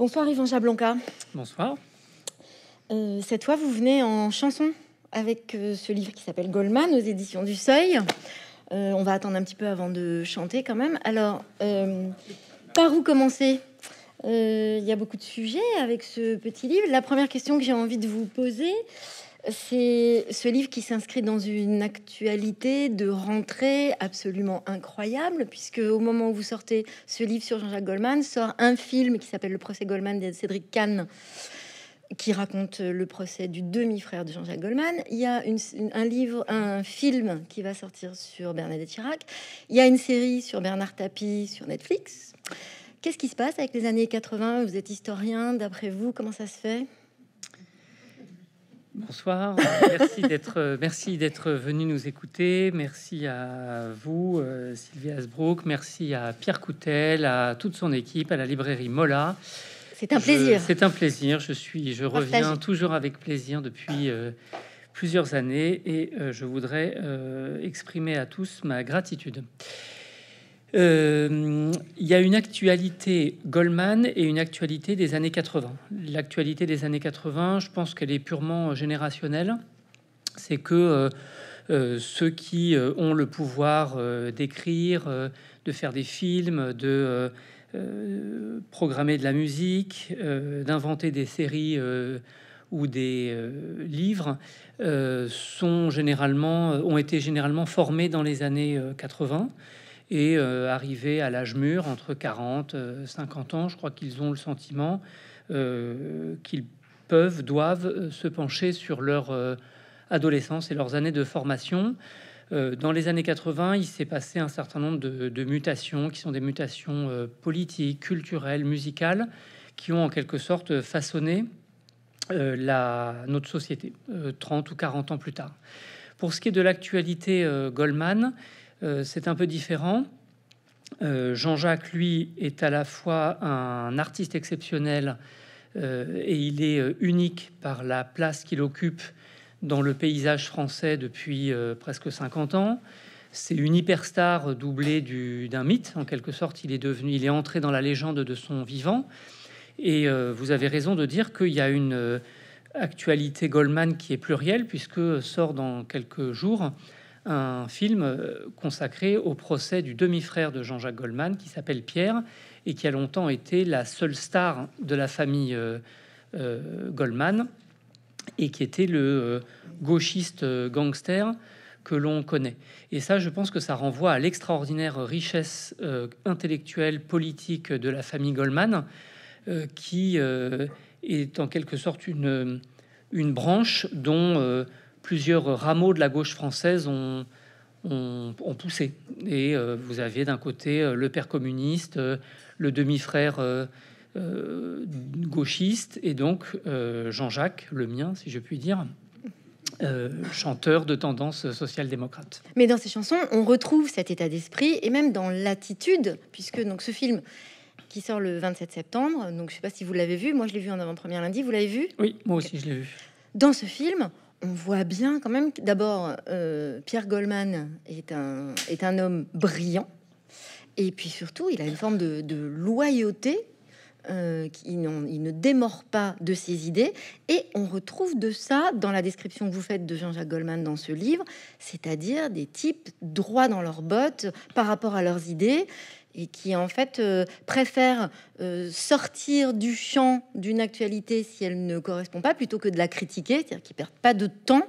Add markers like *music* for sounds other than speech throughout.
Bonsoir Yvan Jablonka. Bonsoir. Euh, cette fois, vous venez en chanson avec euh, ce livre qui s'appelle Goldman aux éditions du Seuil. Euh, on va attendre un petit peu avant de chanter quand même. Alors, par où commencer Il y a beaucoup de sujets avec ce petit livre. La première question que j'ai envie de vous poser, c'est ce livre qui s'inscrit dans une actualité de rentrée absolument incroyable, puisque au moment où vous sortez ce livre sur Jean-Jacques Goldman, sort un film qui s'appelle Le procès Goldman de Cédric Kahn, qui raconte le procès du demi-frère de Jean-Jacques Goldman. Il y a un livre, un film qui va sortir sur Bernadette Chirac. Il y a une série sur Bernard Tapie sur Netflix. Qu'est-ce qui se passe avec les années 80 Vous êtes historien, d'après vous, comment ça se fait Bonsoir, euh, merci d'être venu nous écouter. Merci à vous, euh, Sylvia Asbrook. Merci à Pierre Coutel, à toute son équipe, à la librairie Mola. C'est un plaisir. C'est un plaisir. Je suis, je reviens toujours avec plaisir depuis euh, plusieurs années et je voudrais exprimer à tous ma gratitude. Euh, il y a une actualité Goldman et une actualité des années 80. L'actualité des années 80, je pense qu'elle est purement générationnelle. C'est que euh, euh, ceux qui ont le pouvoir d'écrire, de faire des films, de programmer de la musique, d'inventer des séries ou des livres sont généralement, ont été généralement formés dans les années 80. Et euh, arrivés à l'âge mûr, entre 40 et 50 ans, je crois qu'ils ont le sentiment euh, qu'ils peuvent, doivent euh, se pencher sur leur adolescence et leurs années de formation. Dans les années 80, il s'est passé un certain nombre de, mutations qui sont des mutations politiques, culturelles, musicales, qui ont en quelque sorte façonné la, notre société 30 ou 40 ans plus tard. Pour ce qui est de l'actualité Goldman, euh, c'est un peu différent. Euh, Jean-Jacques, lui, est à la fois un artiste exceptionnel euh, et il est unique par la place qu'il occupe dans le paysage français depuis presque 50 ans. C'est une hyperstar doublée d'un mythe, en quelque sorte. Il est devenu, il est entré dans la légende de son vivant. Et vous avez raison de dire qu'il y a une actualité Goldman qui est plurielle, puisque sort dans quelques jours un film euh, consacré au procès du demi-frère de Jean-Jacques Goldman qui s'appelle Pierre et qui a longtemps été la seule star de la famille euh, euh, Goldman et qui était le gauchiste gangster que l'on connaît. Et ça, je pense que ça renvoie à l'extraordinaire richesse intellectuelle, politique de la famille Goldman, qui est en quelque sorte une, une branche dont plusieurs rameaux de la gauche française ont, poussé. Et euh, vous avez d'un côté euh, le père communiste, euh, le demi-frère gauchiste, et donc Jean-Jacques, le mien, si je puis dire, chanteur de tendance social-démocrate. Mais dans ces chansons, on retrouve cet état d'esprit et même dans l'attitude, puisque donc ce film qui sort le 27 septembre, donc je sais pas si vous l'avez vu, moi je l'ai vu en avant-première lundi, vous l'avez vu Oui, moi aussi je l'ai vu. Dans ce film, on voit bien quand même que d'abord, euh, Pierre Goldman est un, est un homme brillant. Et puis surtout, il a une forme de, loyauté. Euh, qui il, il, ne démord pas de ses idées. Et on retrouve de ça dans la description que vous faites de Jean-Jacques Goldman dans ce livre, c'est-à-dire des types droits dans leurs bottes par rapport à leurs idées et qui en fait euh, préfèrent euh, sortir du champ d'une actualité si elle ne correspond pas plutôt que de la critiquer, c'est-à-dire qu'ils perdent pas de temps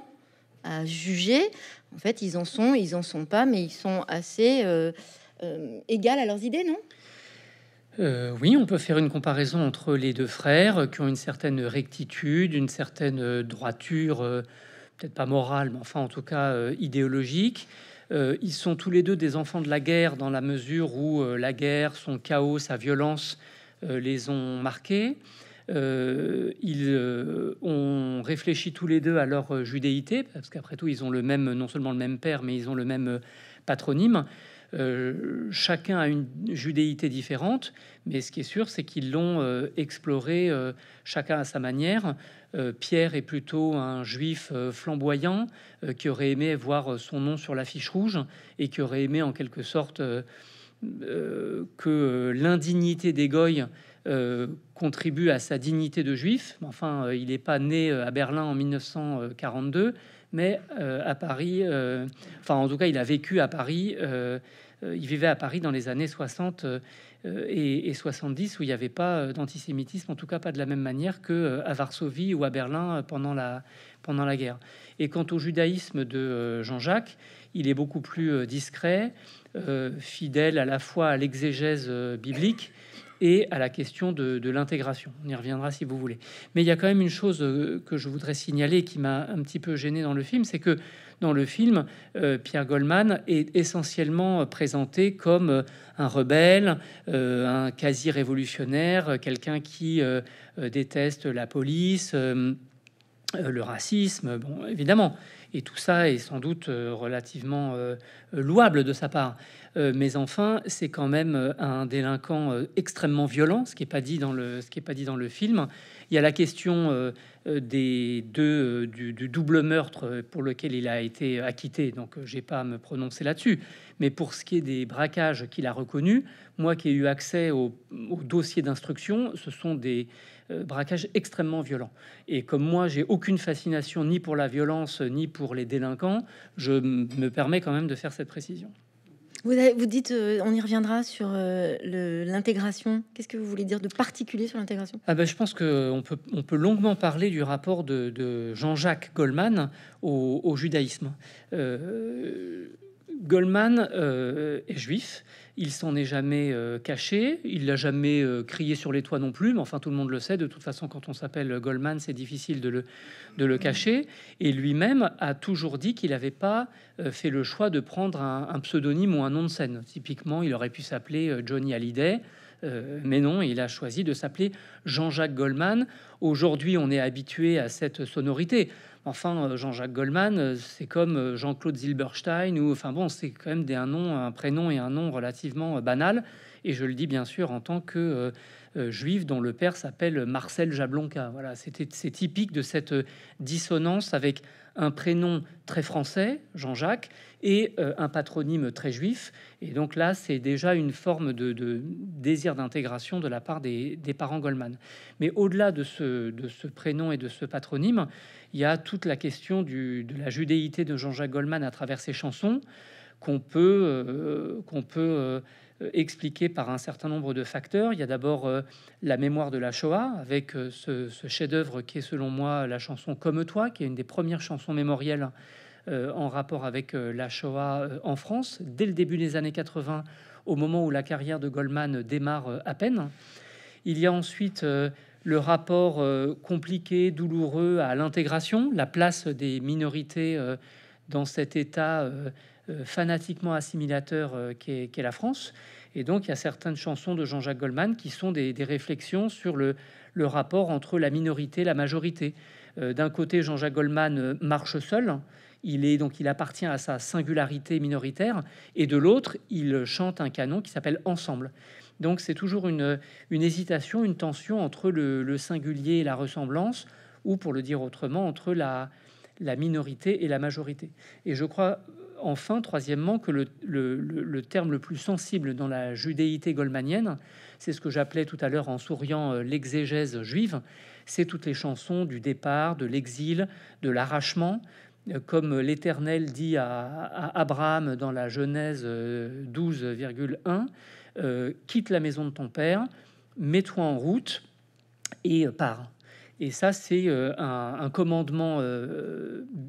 à juger. En fait, ils en sont, ils en sont pas, mais ils sont assez euh, euh égales à leurs idées, non oui, on peut faire une comparaison entre les deux frères qui ont une certaine rectitude, une certaine droiture, peut-être pas morale, mais enfin en tout cas idéologique, euh, ils sont tous les deux des enfants de la guerre dans la mesure où euh, la guerre, son chaos, sa violence euh, les ont marqués. ils ont réfléchi tous les deux à leur judéité, parce qu'après tout, ils ont le même, non seulement le même père, mais ils ont le même patronyme. chacun a une judéité différente, mais ce qui est sûr, c'est qu'ils l'ont exploré chacun à sa manière. Euh, Pierre est plutôt un juif euh, flamboyant euh, qui aurait aimé voir son nom sur l'affiche rouge et qui aurait aimé en quelque sorte que l'indignité des Goyes contribue à sa dignité de juif. Enfin, il n'est pas né à Berlin en 1942, mais à Paris, enfin en tout cas, il a vécu à Paris euh, il vivait à Paris dans les années 60 euh, euh, et, 70 où il n'y avait pas d'antisémitisme, en tout cas pas de la même manière que à Varsovie ou à Berlin pendant la, pendant la guerre. Et quant au judaïsme de Jean-Jacques, il est beaucoup plus discret, fidèle à la fois à l'exégèse biblique et à la question de, de l'intégration. On y reviendra si vous voulez. Mais il y a quand même une chose que je voudrais signaler qui m'a un petit peu gêné dans le film, c'est que dans le film, euh, Pierre Goldman est essentiellement présenté comme euh, un rebelle, euh, un quasi-révolutionnaire, quelqu'un qui déteste la police, le racisme, bon, évidemment. Et tout ça est sans doute euh, relativement euh, louable de sa part. Euh, mais enfin, c'est quand même un délinquant extrêmement violent, ce qui n'est pas, dit dans le, ce qui est pas dit dans le film. Il y a la question des deux, du, double meurtre pour lequel il a été acquitté, donc j'ai pas à me prononcer là-dessus. Mais pour ce qui est des braquages qu'il a reconnus, moi qui ai eu accès au dossier d'instruction, ce sont des, euh, braquage extrêmement violent. Et comme moi, j'ai aucune fascination ni pour la violence ni pour les délinquants, je me permets quand même de faire cette précision. Vous, vous dites, euh, on y reviendra sur euh, l'intégration. Qu'est-ce que vous voulez dire de particulier sur l'intégration ah ben, Je pense qu'on peut, on peut longuement parler du rapport de, Jean-Jacques Goldman au, judaïsme. Goldman euh, est juif, il s'en est jamais euh, caché, il n'a jamais euh, crié sur les toits non plus, mais enfin tout le monde le sait, de toute façon quand on s'appelle Goldman c'est difficile de le, cacher, et lui-même a toujours dit qu'il n'avait pas fait le choix de prendre un, pseudonyme ou un nom de scène. Typiquement il aurait pu s'appeler Johnny Hallyday, mais non, il a choisi de s'appeler Jean-Jacques Goldman. Aujourd'hui, on est habitué à cette sonorité. Enfin, euh, Jean-Jacques Goldman, euh, c'est comme euh, Jean-Claude Zilberstein, ou enfin bon, c'est quand même un prénom et un nom relativement banal. Et je le dis bien sûr en tant que euh, euh, juif dont le père s'appelle Marcel Jablonka. Voilà, c'est typique de cette euh, dissonance avec un prénom très français, Jean-Jacques, et un patronyme très juif. Et donc là, c'est déjà une forme de, désir d'intégration de la part des, parents Goldman. Mais au-delà de ce, de ce, prénom et de ce patronyme, il y a toute la question du, de la judéité de Jean-Jacques Goldman à travers ses chansons qu'on peut, qu'on peut euh, expliqué par un certain nombre de facteurs. Il y a d'abord euh, la mémoire de la Shoah, avec euh, ce, ce chef-d'œuvre qui est selon moi la chanson Comme toi, qui est une des premières chansons mémorielles en rapport avec la Shoah en France, dès le début des années 80, au moment où la carrière de Goldman démarre à peine. Il y a ensuite le rapport compliqué, douloureux à l'intégration, la place des minorités dans cet état euh, fanatiquement assimilateur euh, qu'est la France. Et donc, il y a certaines chansons de Jean-Jacques Goldman qui sont des, réflexions sur le, rapport entre la minorité et la majorité. Euh, d'un côté, Jean-Jacques Goldman marche seul. Il est donc il appartient à sa singularité minoritaire. Et de l'autre, il chante un canon qui s'appelle Ensemble. Donc, c'est toujours une, hésitation, une tension entre le, singulier et la ressemblance, ou pour le dire autrement, entre la, la minorité et la majorité. Et je crois enfin, troisièmement, que le, terme le plus sensible dans la judéité goldmanienne, c'est ce que j'appelais tout à l'heure en souriant euh, l'exégèse juive, c'est toutes les chansons du départ, de l'exil, de l'arrachement, euh, comme l'Éternel dit à, Abraham dans la Genèse 12,1, euh, quitte la maison de ton père, mets-toi en route et pars. Et ça, c'est un, commandement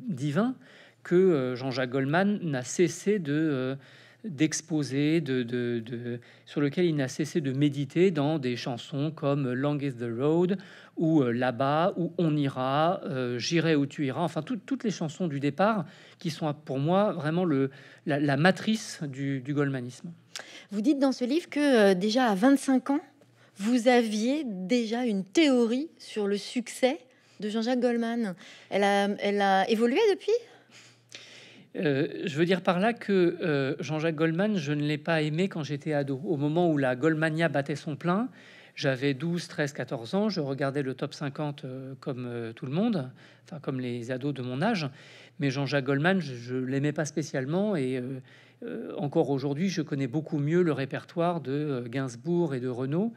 divin que euh, Jean-Jacques Goldman n'a cessé de euh, d'exposer, sur lequel il n'a cessé de méditer dans des chansons comme Long is the Road ou euh, Là-bas, où On ira, J'irai où tu iras, enfin toutes les chansons du départ qui sont pour moi vraiment la, matrice du, Goldmanisme. Vous dites dans ce livre que déjà à 25 ans, vous aviez déjà une théorie sur le succès de Jean-Jacques Goldman. Elle elle a évolué depuis euh, je veux dire par là que euh, Jean-Jacques Goldman, je ne l'ai pas aimé quand j'étais ado. Au moment où la Goldmania battait son plein, j'avais 12, 13, 14 ans, je regardais le top 50 euh, comme tout le monde, comme les ados de mon âge, mais Jean-Jacques Goldman, je ne l'aimais pas spécialement et encore aujourd'hui, je connais beaucoup mieux le répertoire de Gainsbourg et de Renault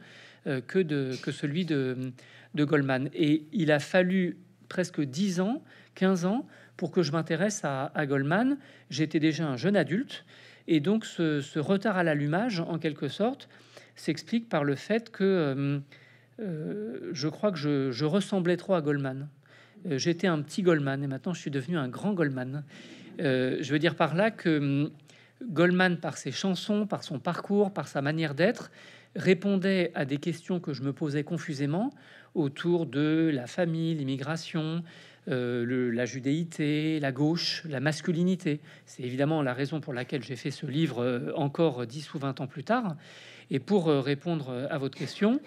que, celui de, de Goldman. Et il a fallu presque 10 ans, 15 ans, pour que je m'intéresse à, Goldman. J'étais déjà un jeune adulte. Et donc ce, retard à l'allumage, en quelque sorte, s'explique par le fait que euh, euh, je crois que je, ressemblais trop à Goldman. Euh, j'étais un petit Goldman et maintenant je suis devenu un grand Goldman. je veux dire par là que hum, Goldman, par ses chansons, par son parcours, par sa manière d'être, répondait à des questions que je me posais confusément autour de la famille, l'immigration, euh, la judéité, la gauche, la masculinité. C'est évidemment la raison pour laquelle j'ai fait ce livre euh, encore 10 ou 20 ans plus tard. Et pour euh, répondre à votre question,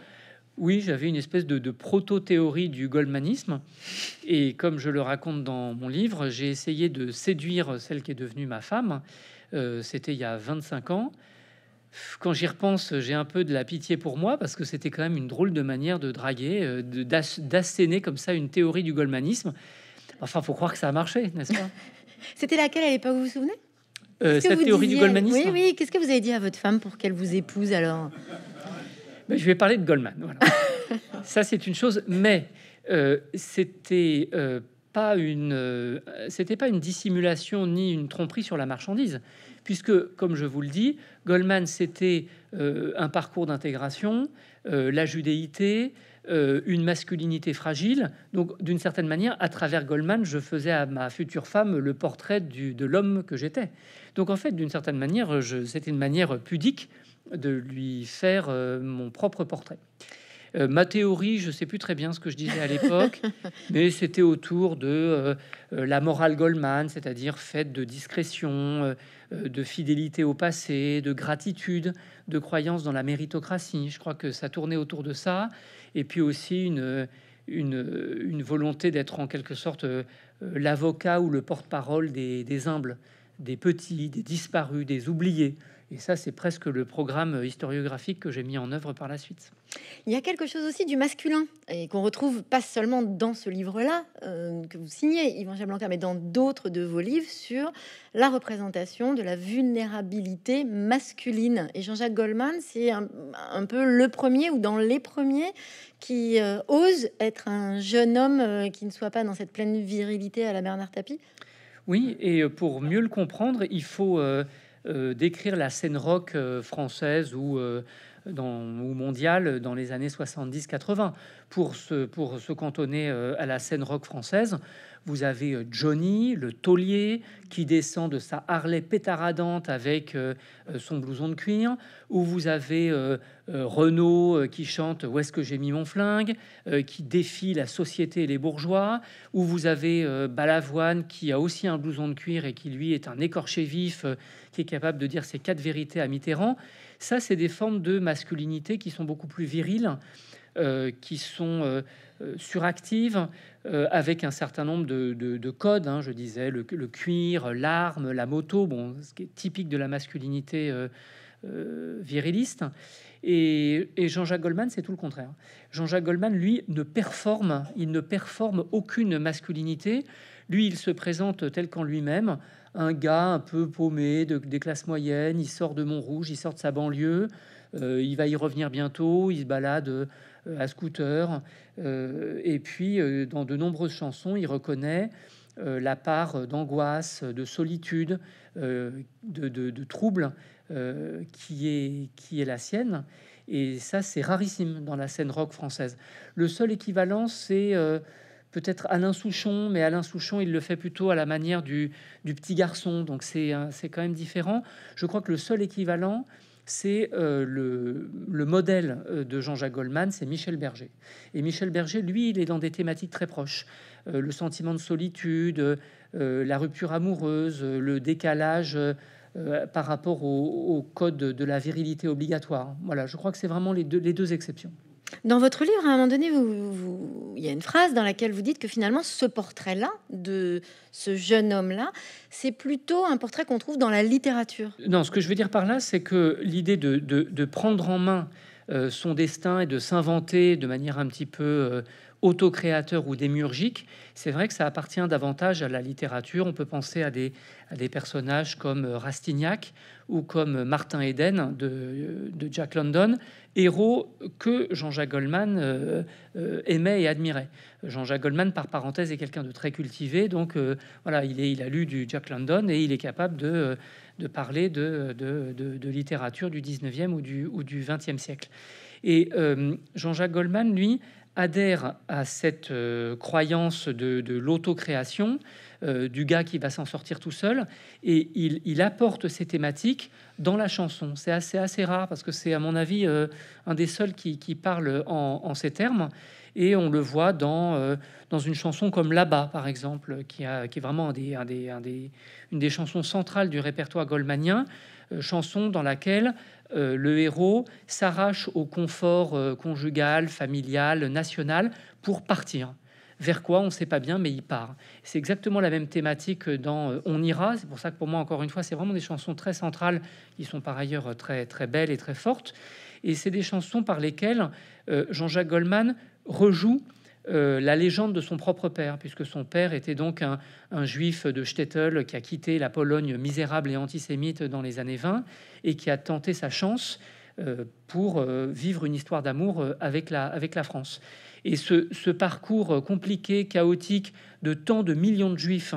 oui, j'avais une espèce de, de proto-théorie du Goldmanisme. Et comme je le raconte dans mon livre, j'ai essayé de séduire celle qui est devenue ma femme. C'était il y a 25 ans quand j'y repense, j'ai un peu de la pitié pour moi parce que c'était quand même une drôle de manière de draguer, euh, d'asséner comme ça une théorie du golmanisme. Enfin, faut croire que ça a marché, n'est-ce pas *laughs* C'était laquelle à l'époque, vous vous souvenez euh, Cette théorie du golmanisme Oui, oui. Qu'est-ce que vous avez dit à votre femme pour qu'elle vous épouse alors Mais ben, Je vais parler de Goldman. Voilà. *laughs* ça, c'est une chose, mais euh, c'était. Euh, pas une, euh, c'était pas une dissimulation ni une tromperie sur la marchandise puisque, comme je vous le dis, Goldman, c'était euh, un parcours d'intégration, euh, la judéité, euh, une masculinité fragile. Donc, d'une certaine manière, à travers Goldman, je faisais à ma future femme le portrait de l'homme que j'étais. Donc, en fait, d'une certaine manière, c'était une manière pudique de lui faire mon propre portrait. Euh, ma théorie, je sais plus très bien ce que je disais à l'époque, *laughs* mais c'était autour de euh, euh, la morale Goldman, c'est-à-dire faite de discrétion, de fidélité au passé, de gratitude, de croyance dans la méritocratie. Je crois que ça tournait autour de ça, et puis aussi une, volonté d'être en quelque sorte l'avocat ou le porte-parole des humbles, des petits, des disparus, des oubliés. Et ça, c'est presque le programme historiographique que j'ai mis en œuvre par la suite. Il y a quelque chose aussi du masculin et qu'on retrouve pas seulement dans ce livre-là euh, que vous signez, Yvan Jablanca, mais dans d'autres de vos livres sur la représentation de la vulnérabilité masculine. Et Jean-Jacques Goldman, c'est un, peu le premier ou dans les premiers qui euh, ose être un jeune homme euh, qui ne soit pas dans cette pleine virilité à la Bernard Tapie. Oui, et pour mieux le comprendre, il faut euh, décrire la scène rock euh, française ou euh, dans, ou mondiale dans les années 70-80. Pour se, pour se cantonner à la scène rock française, vous avez Johnny, le taulier, qui descend de sa Harley pétaradante avec son blouson de cuir, ou vous avez Renaud qui chante Où est-ce que j'ai mis mon flingue, qui défie la société et les bourgeois, ou vous avez Balavoine qui a aussi un blouson de cuir et qui lui est un écorché vif qui est capable de dire ces quatre vérités à Mitterrand. Ça, c'est des formes de masculinité qui sont beaucoup plus viriles, euh, qui sont euh, euh, suractives, avec un certain nombre de, codes. Hein, je disais le, cuir, l'arme, la moto, bon, ce qui est typique de la masculinité viriliste. Et, et Jean-Jacques Goldman, c'est tout le contraire. Jean-Jacques Goldman, lui, ne performe, il ne performe aucune masculinité. Lui, il se présente tel qu'en lui-même, un gars un peu paumé des classes moyennes, il sort de Montrouge, il sort de sa banlieue, euh, il va y revenir bientôt, il se balade euh, à scooter, euh, et puis dans de nombreuses chansons, il reconnaît la part d'angoisse, de solitude, de, trouble qui, est, qui est la sienne. Et ça, c'est rarissime dans la scène rock française. Le seul équivalent, c'est peut-être Alain Souchon, mais Alain Souchon, il le fait plutôt à la manière du, petit garçon, donc euh, c'est quand même différent. Je crois que le seul équivalent, c'est euh, le, modèle euh, de Jean-Jacques Goldman, c'est Michel Berger. Et Michel Berger, lui, il est dans des thématiques très proches. le sentiment de solitude, la rupture amoureuse, le décalage par rapport au, code de la virilité obligatoire. Voilà, je crois que c'est vraiment les les deux exceptions. Dans votre livre, à un moment donné, vous, il y a une phrase dans laquelle vous dites que finalement, ce portrait-là, de ce jeune homme-là, c'est plutôt un portrait qu'on trouve dans la littérature. Non, ce que je veux dire par là, c'est que l'idée de, prendre en main euh, son destin et de s'inventer de manière un petit peu... Euh, autocréateur ou démiurgique. c'est vrai que ça appartient davantage à la littérature. On peut penser à des, personnages comme Rastignac ou comme Martin Eden de, Jack London, héros que Jean-Jacques Goldman euh, euh, aimait et admirait. Jean-Jacques Goldman, par parenthèse, est quelqu'un de très cultivé, donc euh, voilà, il, a lu du Jack London et il est capable de, parler de, littérature du 19e ou du, ou du 20e siècle. Et Jean-Jacques Goldman, lui, adhère à cette euh, croyance de, de l'autocréation, euh, du gars qui va s'en sortir tout seul, et il, apporte ces thématiques dans la chanson. C'est assez, assez rare, parce que c'est, à mon avis, euh, un des seuls qui, qui parle en, ces termes, et on le voit dans, une chanson comme Là-bas, par exemple, qui, a, qui est vraiment un une des chansons centrales du répertoire goldmanien. Euh, chanson dans laquelle euh, le héros s'arrache au confort euh, conjugal, familial, national pour partir. Vers quoi on ne sait pas bien, mais il part. C'est exactement la même thématique dans On ira. C'est pour ça que pour moi, encore une fois, c'est vraiment des chansons très centrales qui sont par ailleurs très très belles et très fortes. Et c'est des chansons par lesquelles Jean-Jacques Goldman rejoue euh, la légende de son propre père, puisque son père était donc un, juif de Stettel qui a quitté la Pologne misérable et antisémite dans les années 20 et qui a tenté sa chance euh, pour euh, vivre une histoire d'amour avec la, France. Et ce, ce, parcours compliqué, chaotique de tant de millions de juifs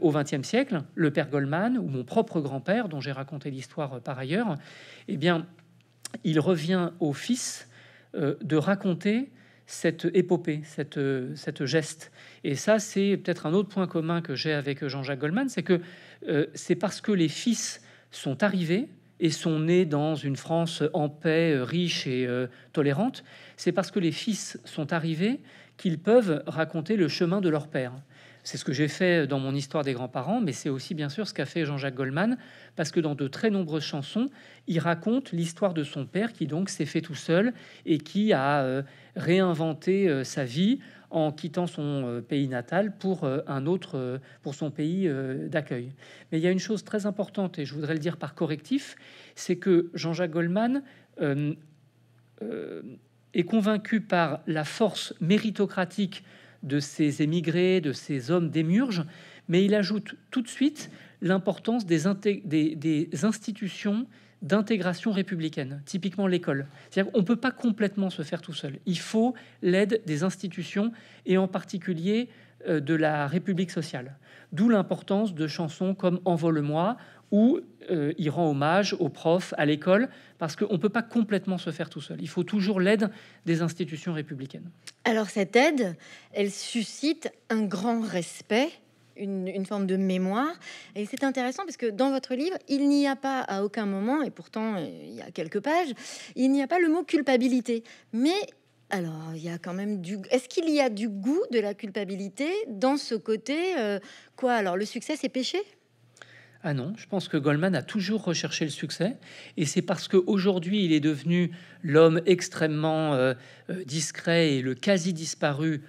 au XXe siècle, le père Goldman ou mon propre grand-père, dont j'ai raconté l'histoire par ailleurs, eh bien, il revient au fils de raconter cette épopée, cette, geste. Et ça, c'est peut-être un autre point commun que j'ai avec Jean-Jacques Goldman, c'est que euh, c'est parce que les fils sont arrivés et sont nés dans une France en paix, euh, riche et euh, tolérante, c'est parce que les fils sont arrivés qu'ils peuvent raconter le chemin de leur père. C'est ce que j'ai fait dans mon histoire des grands-parents, mais c'est aussi bien sûr ce qu'a fait Jean-Jacques Goldman, parce que dans de très nombreuses chansons, il raconte l'histoire de son père qui donc s'est fait tout seul et qui a réinventer euh, sa vie en quittant son euh, pays natal pour euh, un autre, pour son pays d'accueil. Mais il y a une chose très importante, et je voudrais le dire par correctif, c'est que Jean-Jacques Goldman est convaincu par la force méritocratique de ces émigrés, de ces hommes démurges, mais il ajoute tout de suite l'importance des institutions d'intégration républicaine, typiquement l'école. C'est-à-dire qu'on ne peut pas complètement se faire tout seul. Il faut l'aide des institutions et en particulier euh, de la République sociale. D'où l'importance de chansons comme Envole-moi où euh, il rend hommage aux profs, à l'école, parce qu'on ne peut pas complètement se faire tout seul. Il faut toujours l'aide des institutions républicaines. Alors cette aide, elle suscite un grand respect une, forme de mémoire. Et c'est intéressant parce que dans votre livre, il n'y a pas à aucun moment, et pourtant euh, il y a quelques pages, il n'y a pas le mot culpabilité. Mais alors, il y a quand même du. Est-ce qu'il y a du goût de la culpabilité dans ce côté euh, Quoi Alors, le succès, c'est péché ah non, je pense que Goldman a toujours recherché le succès, et c'est parce qu'aujourd'hui il est devenu l'homme extrêmement euh, discret et le quasi disparu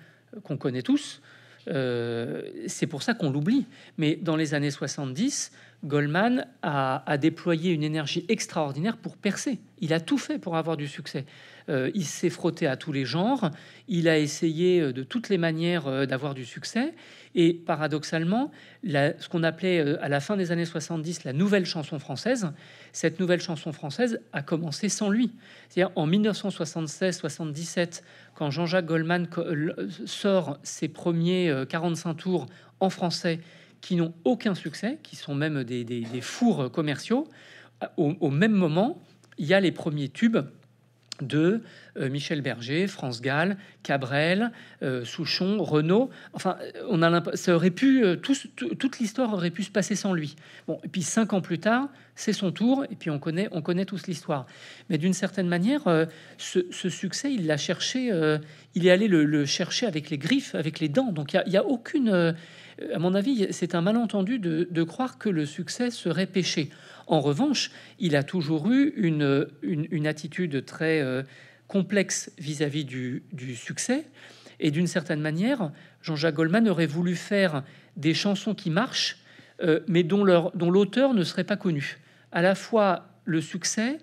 qu'on connaît tous, euh, c'est pour ça qu'on l'oublie. Mais dans les années 70, Goldman a, déployé une énergie extraordinaire pour percer. Il a tout fait pour avoir du succès. Euh, il s'est frotté à tous les genres, il a essayé euh, de toutes les manières euh, d'avoir du succès. Et paradoxalement, ce qu'on appelait à la fin des années 70 la nouvelle chanson française, cette nouvelle chanson française a commencé sans lui. C'est-à-dire en 1976-77, quand Jean-Jacques Goldman sort ses premiers 45 tours en français qui n'ont aucun succès, qui sont même des, fours commerciaux. Au, même moment, il y a les premiers tubes de euh, Michel Berger, France Gall, Cabrel, euh, Souchon, Renault. Enfin, on a ça aurait pu, euh, toute l'histoire aurait pu se passer sans lui. Bon, et puis cinq ans plus tard, c'est son tour, et puis on connaît, on connaît tous l'histoire. Mais d'une certaine manière, ce, succès, il l'a cherché, il est allé le, chercher avec les griffes, avec les dents. Donc il n'y a, a, aucune, à mon avis, c'est un malentendu de, croire que le succès serait péché. En revanche, il a toujours eu une, attitude très euh, complexe vis-à-vis du, succès. Et d'une certaine manière, Jean-Jacques Goldman aurait voulu faire des chansons qui marchent, euh, mais dont l'auteur ne serait pas connu. À la fois le succès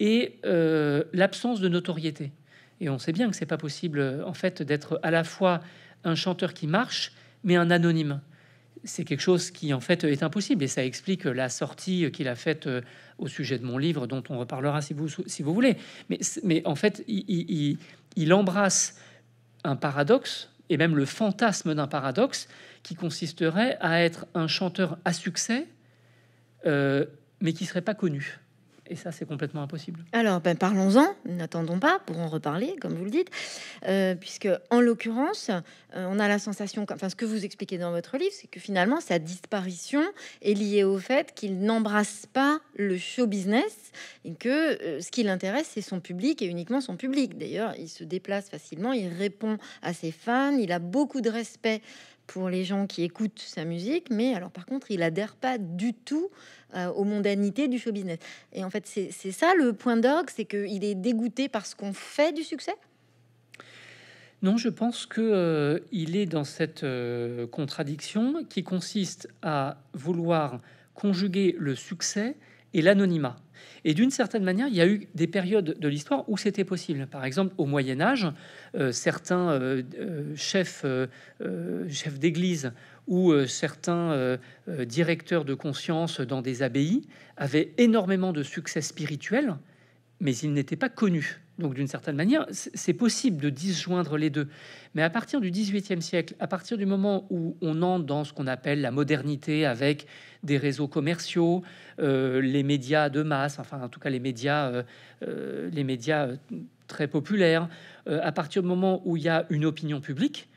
et euh, l'absence de notoriété. Et on sait bien que c'est pas possible, en fait, d'être à la fois un chanteur qui marche mais un anonyme. C'est quelque chose qui en fait est impossible et ça explique la sortie qu'il a faite euh, au sujet de mon livre dont on reparlera si vous, si vous voulez. Mais, en fait, il, embrasse un paradoxe et même le fantasme d'un paradoxe qui consisterait à être un chanteur à succès, euh, mais qui serait pas connu. Et ça, c'est complètement impossible. Alors, ben, parlons-en, n'attendons pas pour en reparler, comme vous le dites, euh, puisque en l'occurrence, euh, on a la sensation, enfin, ce que vous expliquez dans votre livre, c'est que finalement, sa disparition est liée au fait qu'il n'embrasse pas le show business et que euh, ce qui l'intéresse, c'est son public et uniquement son public. D'ailleurs, il se déplace facilement, il répond à ses fans, il a beaucoup de respect pour les gens qui écoutent sa musique, mais alors par contre, il adhère pas du tout euh, aux mondanités du show business. Et en fait, c'est ça le point d'orgue, c'est qu'il est dégoûté par ce qu'on fait du succès. Non, je pense que euh, il est dans cette euh, contradiction qui consiste à vouloir conjuguer le succès et l'anonymat. Et d'une certaine manière, il y a eu des périodes de l'histoire où c'était possible. Par exemple, au Moyen Âge, euh, certains euh, euh, chefs, chefs d'église ou certains directeurs de conscience dans des abbayes avaient énormément de succès spirituel, mais ils n'étaient pas connus. Donc d'une certaine manière, c'est possible de disjoindre les deux. Mais à partir du XVIIIe siècle, à partir du moment où on entre dans ce qu'on appelle la modernité avec des réseaux commerciaux, euh, les médias de masse, enfin en tout cas les médias, euh, euh, les médias très populaires, à partir du moment où il y a une opinion publique,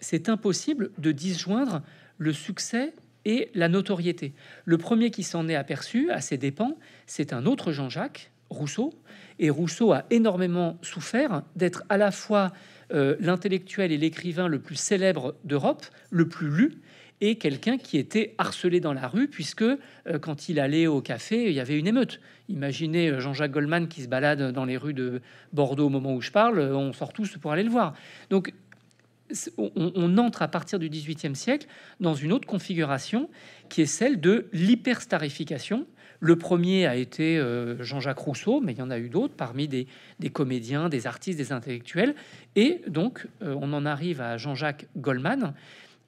c'est impossible de disjoindre le succès et la notoriété. Le premier qui s'en est aperçu à ses dépens, c'est un autre Jean-Jacques, Rousseau. Et Rousseau a énormément souffert d'être à la fois euh, l'intellectuel et l'écrivain le plus célèbre d'Europe, le plus lu, et quelqu'un qui était harcelé dans la rue, puisque euh, quand il allait au café, il y avait une émeute. Imaginez euh, Jean-Jacques Goldman qui se balade dans les rues de Bordeaux au moment où je parle, on sort tous pour aller le voir. Donc on, entre à partir du XVIIIe siècle dans une autre configuration qui est celle de l'hyperstarification, le premier a été euh, Jean-Jacques Rousseau, mais il y en a eu d'autres parmi des, comédiens, des artistes, des intellectuels. Et donc, euh, on en arrive à Jean-Jacques Goldman.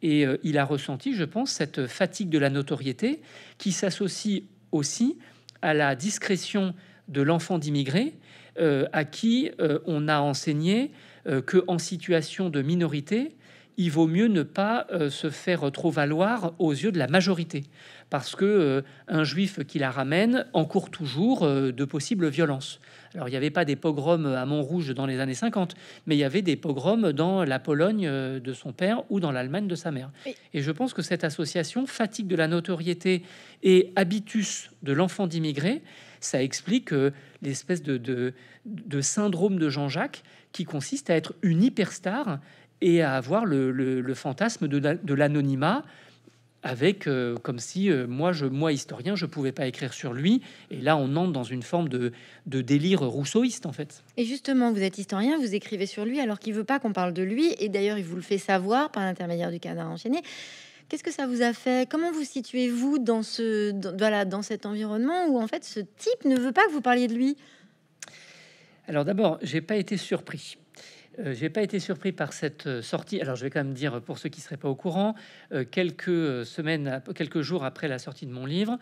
Et euh, il a ressenti, je pense, cette fatigue de la notoriété qui s'associe aussi à la discrétion de l'enfant d'immigré à qui on a enseigné que en situation de minorité, il vaut mieux ne pas euh, se faire trop valoir aux yeux de la majorité, parce que euh, un juif qui la ramène encourt toujours euh, de possibles violences. Alors il n'y avait pas des pogroms à Montrouge dans les années 50, mais il y avait des pogroms dans la Pologne de son père ou dans l'Allemagne de sa mère. Et je pense que cette association, fatigue de la notoriété et habitus de l'enfant d'immigré, ça explique euh, l'espèce de, syndrome de Jean-Jacques qui consiste à être une hyperstar et à avoir le, fantasme de, l'anonymat avec euh, comme si euh, moi, je, moi historien, je ne pouvais pas écrire sur lui. Et là, on entre dans une forme de, délire rousseauiste en fait. Et justement, vous êtes historien, vous écrivez sur lui alors qu'il veut pas qu'on parle de lui. Et d'ailleurs, il vous le fait savoir par l'intermédiaire du canard enchaîné. Qu'est-ce que ça vous a fait Comment vous situez-vous dans, ce, dans, voilà, dans cet environnement où en fait ce type ne veut pas que vous parliez de lui Alors d'abord, j'ai pas été surpris. Euh, j'ai pas été surpris par cette euh, sortie. Alors, je vais quand même dire pour ceux qui seraient pas au courant, euh, quelques semaines, quelques jours après la sortie de mon livre,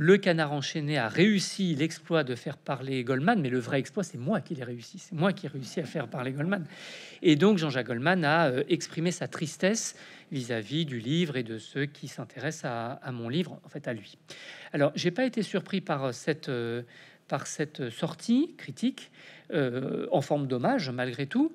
le canard enchaîné a réussi l'exploit de faire parler Goldman, mais le vrai exploit, c'est moi qui l'ai réussi. C'est moi qui ai réussi à faire parler Goldman. Et donc, Jean-Jacques Goldman a euh, exprimé sa tristesse vis-à-vis du livre et de ceux qui s'intéressent à, mon livre, en fait, à lui. Alors, j'ai pas été surpris par euh, euh, cette, sortie critique, en forme d'hommage, malgré tout.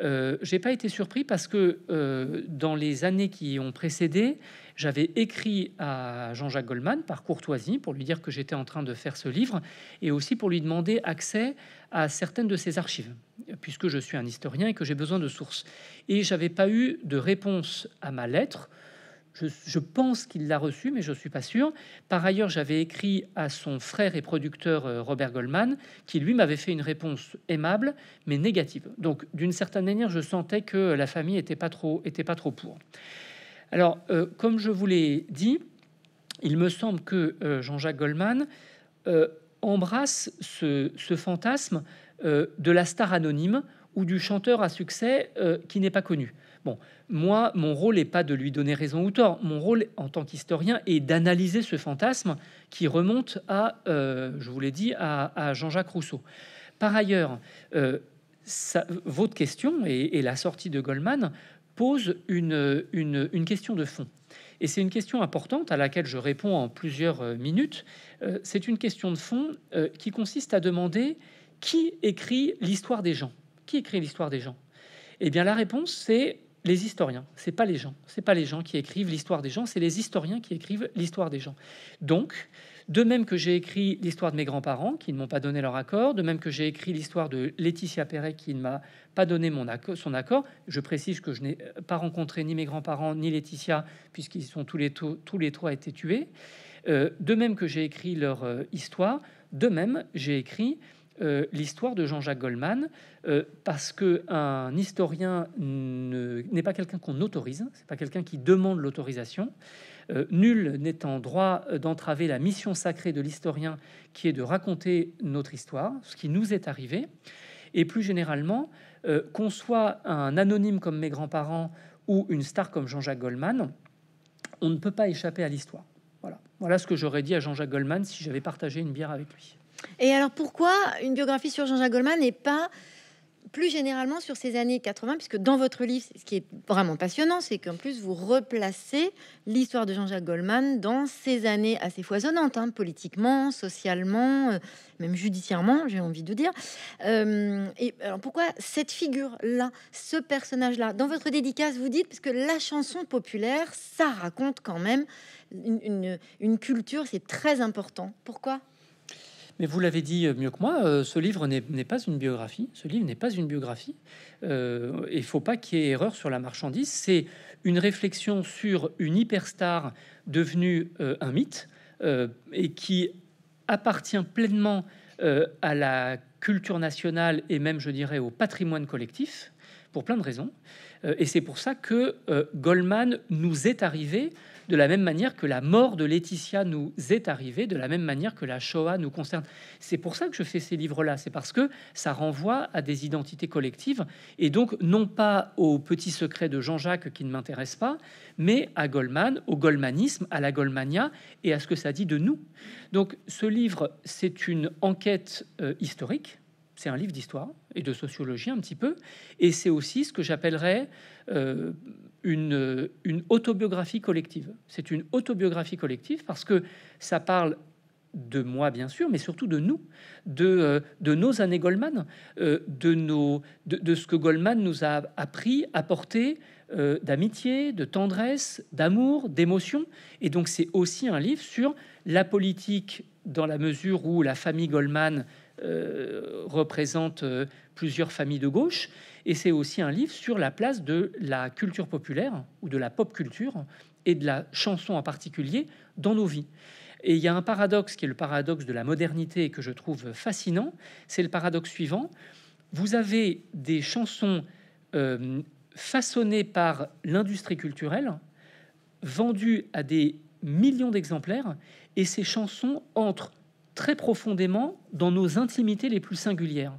Euh, j'ai pas été surpris parce que euh, dans les années qui ont précédé, j'avais écrit à Jean-Jacques Goldman par courtoisie pour lui dire que j'étais en train de faire ce livre et aussi pour lui demander accès à certaines de ses archives, puisque je suis un historien et que j'ai besoin de sources. Et j'avais pas eu de réponse à ma lettre je, pense qu'il l'a reçu, mais je ne suis pas sûr. Par ailleurs, j'avais écrit à son frère et producteur euh, Robert Goldman, qui lui m'avait fait une réponse aimable, mais négative. Donc, d'une certaine manière, je sentais que la famille n'était pas, trop, était pas trop pour. Alors, euh, comme je vous l'ai dit, il me semble que euh, Jean-Jacques Goldman embrasse ce fantasme de la star anonyme ou du chanteur à succès qui n'est pas connu. Bon, moi, mon rôle n'est pas de lui donner raison ou tort. Mon rôle en tant qu'historien est d'analyser ce fantasme qui remonte à, euh, je vous l'ai dit, à, Jean-Jacques Rousseau. Par ailleurs, euh, votre question et, la sortie de Goldman posent une, une, question de fond. Et c'est une question importante à laquelle je réponds en plusieurs euh, minutes. c'est une question de fond qui consiste à demander qui écrit l'histoire des gens Qui écrit l'histoire des gens Eh bien, la réponse, c'est les historiens, c'est pas les gens, c'est pas les gens qui écrivent l'histoire des gens, c'est les historiens qui écrivent l'histoire des gens. Donc, de même que j'ai écrit l'histoire de mes grands-parents qui ne m'ont pas donné leur accord, de même que j'ai écrit l'histoire de Laetitia Perret qui ne m'a pas donné mon son accord, je précise que je n'ai euh, pas rencontré ni mes grands-parents ni Laetitia puisqu'ils sont tous les, tous les trois été tués. Euh, de même que j'ai écrit leur euh, histoire, de même j'ai écrit euh, l'histoire de Jean-Jacques Goldman, euh, parce parce un historien n'est pas quelqu'un qu'on autorise, c'est pas quelqu'un qui demande l'autorisation. Euh, nul n'est en droit d'entraver la mission sacrée de l'historien qui est de raconter notre histoire, ce qui nous est arrivé. Et plus généralement, qu'on soit un anonyme comme mes grands-parents ou une star comme Jean-Jacques Goldman, on ne peut pas échapper à l'histoire. Voilà. voilà ce que j'aurais dit à Jean-Jacques Goldman si j'avais partagé une bière avec lui. Et alors pourquoi une biographie sur Jean-Jacques Goldman n'est pas plus généralement sur ces années 80, puisque dans votre livre, ce qui est vraiment passionnant, c'est qu'en plus vous replacez l'histoire de Jean-Jacques Goldman dans ces années assez foisonnantes, hein, politiquement, socialement, euh, même judiciairement, j'ai envie de dire. Euh, et alors pourquoi cette figure-là, ce personnage-là Dans votre dédicace, vous dites, parce que la chanson populaire, ça raconte quand même une culture, c'est très important. Pourquoi mais vous l'avez dit euh, mieux que moi, euh, ce livre n'est pas une biographie. Ce livre n'est pas une biographie. Euh, il ne faut pas qu'il y ait erreur sur la marchandise. C'est une réflexion sur une hyperstar devenue un mythe et qui appartient pleinement à la culture nationale et même, je dirais, au patrimoine collectif pour plein de raisons. et c'est pour ça que Goldman nous est arrivé de la même manière que la mort de Laetitia nous est arrivée, de la même manière que la Shoah nous concerne. C'est pour ça que je fais ces livres-là, c'est parce que ça renvoie à des identités collectives, et donc non pas aux petits secrets de Jean-Jacques qui ne m'intéressent pas, mais à Goldman, au goldmanisme, à la goldmania, et à ce que ça dit de nous. Donc ce livre, c'est une enquête euh, historique, c'est un livre d'histoire et de sociologie un petit peu, et c'est aussi ce que j'appellerais... Euh, une, euh, une autobiographie collective. C'est une autobiographie collective parce que ça parle de moi bien sûr, mais surtout de nous, de, euh, nos années Goldman, euh, de, de, ce que Goldman nous a appris, apporté d'amitié, de tendresse, d'amour, d'émotion. Et donc c'est aussi un livre sur la politique dans la mesure où la famille Goldman représente plusieurs familles de gauche et c'est aussi un livre sur la place de la culture populaire ou de la pop culture et de la chanson en particulier dans nos vies. Et il y a un paradoxe qui est le paradoxe de la modernité que je trouve fascinant. C'est le paradoxe suivant. Vous avez des chansons euh, façonnées par l'industrie culturelle, vendues à des millions d'exemplaires, et ces chansons entrent très profondément dans nos intimités les plus singulières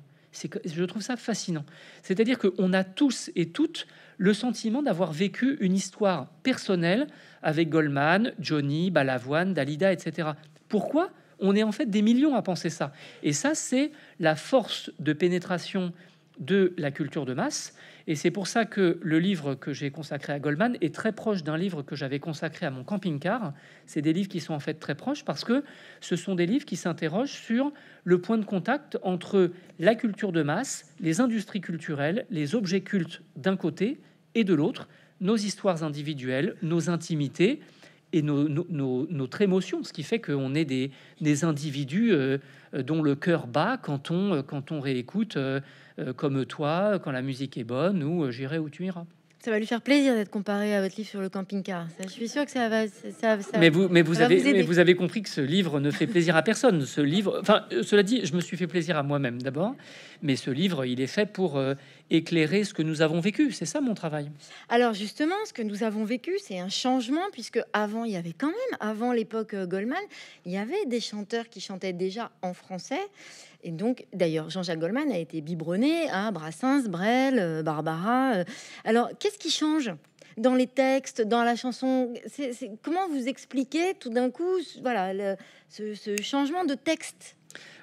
je trouve ça fascinant. C'est-à-dire que qu'on a tous et toutes le sentiment d'avoir vécu une histoire personnelle avec Goldman, Johnny, Balavoine, Dalida, etc. Pourquoi On est en fait des millions à penser ça. Et ça, c'est la force de pénétration de la culture de masse. Et c'est pour ça que le livre que j'ai consacré à Goldman est très proche d'un livre que j'avais consacré à mon camping-car. C'est des livres qui sont en fait très proches parce que ce sont des livres qui s'interrogent sur le point de contact entre la culture de masse, les industries culturelles, les objets cultes d'un côté et de l'autre, nos histoires individuelles, nos intimités, et notre émotion, ce qui fait qu'on est des, des individus euh, euh, dont le cœur bat quand on, euh, quand on réécoute comme toi, quand la musique est bonne, ou J'irai où tu iras. Ça va lui faire plaisir d'être comparé à votre livre sur le camping-car. Je suis sûr que ça va. mais vous, mais vous avez, mais vous avez compris que ce livre ne fait plaisir à personne. Ce livre, enfin, euh, cela dit, je me suis fait plaisir à moi-même d'abord, mais ce livre, il est fait pour euh, éclairer ce que nous avons vécu. C'est ça mon travail. Alors justement, ce que nous avons vécu, c'est un changement puisque avant, il y avait quand même, avant l'époque euh, Goldman, il y avait des chanteurs qui chantaient déjà en français. Et donc, d'ailleurs, Jean-Jacques Goldman a été biberonné à Brassens, Brel, euh, Barbara. Euh. Alors, qu'est-ce qui change dans les textes, dans la chanson Comment vous expliquez tout d'un coup voilà, ce, ce, changement de texte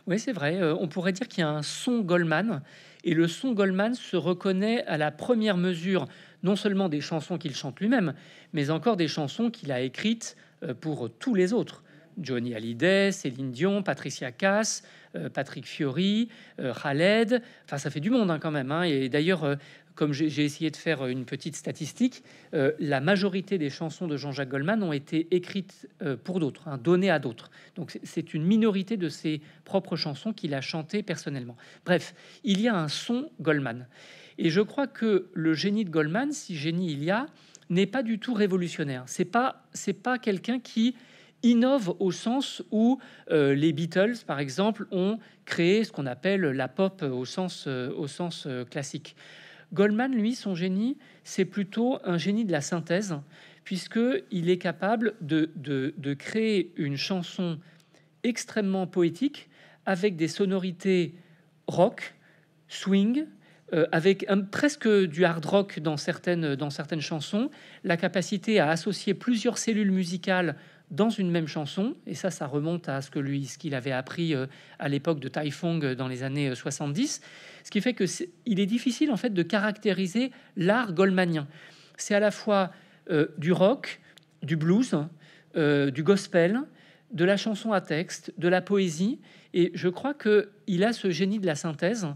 Oui, c'est vrai. Euh, on pourrait dire qu'il y a un son Goldman. Et le son Goldman se reconnaît à la première mesure, non seulement des chansons qu'il chante lui-même, mais encore des chansons qu'il a écrites pour tous les autres. Johnny Hallyday, Céline Dion, Patricia Cass, euh, Patrick Fiori, euh, Khaled. Enfin, ça fait du monde hein, quand même. Hein. Et d'ailleurs, euh, comme j'ai essayé de faire une petite statistique, la majorité des chansons de Jean-Jacques Goldman ont été écrites pour d'autres, hein, données à d'autres. Donc c'est une minorité de ses propres chansons qu'il a chantées personnellement. Bref, il y a un son Goldman. Et je crois que le génie de Goldman, si génie il y a, n'est pas du tout révolutionnaire. C'est pas c'est pas quelqu'un qui innove au sens où euh, les Beatles, par exemple, ont créé ce qu'on appelle la pop au sens, euh, euh, classique. Goldman, lui, son génie, c'est plutôt un génie de la synthèse, puisqu'il est capable de, créer une chanson extrêmement poétique avec des sonorités rock, swing, avec presque du hard rock dans certaines, dans certaines chansons, la capacité à associer plusieurs cellules musicales dans une même chanson, et ça, ça remonte à ce que lui, ce qu'il avait appris euh, à l'époque de Taifong euh, dans les années 70, euh, ce qui fait que est, il est difficile en fait de caractériser l'art goldmanien. C'est à la fois du rock, du blues, hein, du gospel, de la chanson à texte, de la poésie, et je crois que il a ce génie de la synthèse,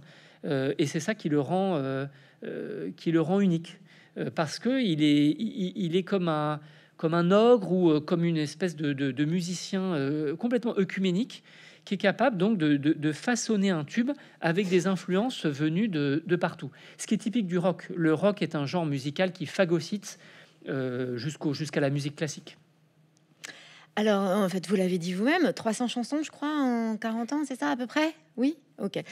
et c'est ça qui le rend, qui le rend unique, parce que il est, il est comme un comme un ogre ou euh, comme une espèce de, musicien euh, complètement œcuménique qui est capable donc de, façonner un tube avec des influences venues de, partout. Ce qui est typique du rock. Le rock est un genre musical qui phagocyte euh, jusqu'au, jusqu'à la musique classique. Alors, en fait, vous l'avez dit vous-même, 300 chansons, je crois, en 40 ans, c'est ça à peu près Oui Ok.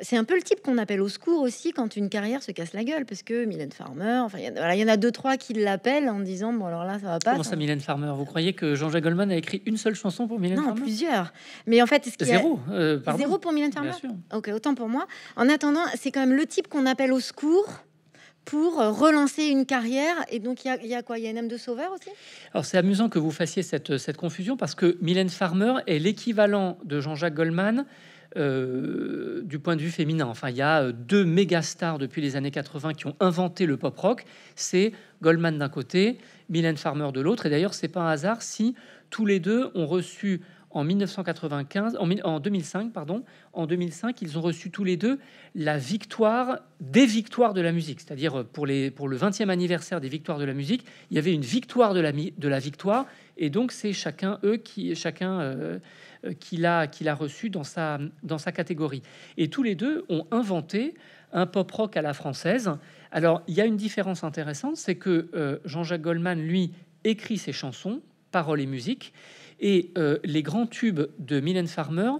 C'est un peu le type qu'on appelle au secours aussi quand une carrière se casse la gueule, parce que Mylène Farmer, enfin, il y en a deux, trois qui l'appellent en disant Bon, alors là, ça va pas. Comment ça, Mylène Farmer Vous euh, croyez que Jean-Jacques Goldman a écrit une seule chanson pour Mylène Farmer Non, plusieurs. Mais en fait, est ce Zéro. Euh, Zéro pour Mylène Farmer Ok, autant pour moi. En attendant, c'est quand même le type qu'on appelle au secours pour euh, relancer une carrière. Et donc, il y, a, quoi Il y a une âme de sauveur aussi Alors, c'est amusant que vous fassiez cette, cette confusion parce que Mylène Farmer est l'équivalent de Jean-Jacques Goldman euh, du point de vue féminin. Enfin, il y a euh, deux méga stars depuis les années 80 qui ont inventé le pop rock. C'est Goldman d'un côté, Mylène Farmer de l'autre. Et d'ailleurs, c'est pas un hasard si tous les deux ont reçu en 1995, en, en, 2005, pardon, en 2005, ils ont reçu tous les deux la victoire des victoires de la musique, c'est-à-dire euh, pour, les, pour le 20e anniversaire des victoires de la musique, il y avait une victoire de la, de la victoire, et donc c'est chacun eux qui, chacun, euh, qu'il a, qu'il a reçu dans sa, dans sa catégorie. Et tous les deux ont inventé un pop rock à la française. Alors, il y a une différence intéressante, c'est que euh, Jean-Jacques Goldman, lui, écrit ses chansons, paroles et musique, et euh, les grands tubes de Mylène Farmer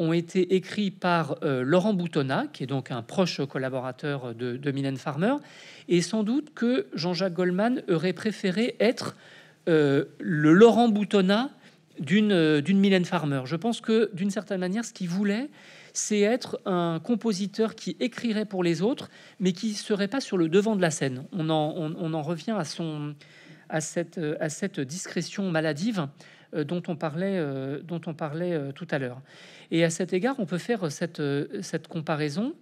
ont été écrits par Laurent Boutonnat, qui est donc un proche collaborateur de, de Mylène Farmer, et sans doute que Jean-Jacques Goldman aurait préféré être le Laurent Boutonnat d'une euh, d'une Mylène Farmer. Je pense que d'une certaine manière, ce qu'il voulait, c'est être un compositeur qui écrirait pour les autres, mais qui serait pas sur le devant de la scène. On en, on, en revient à son à cette euh, à cette discrétion maladive euh, dont on parlait, dont on parlait tout à l'heure. Et à cet égard, on peut faire cette, cette comparaison.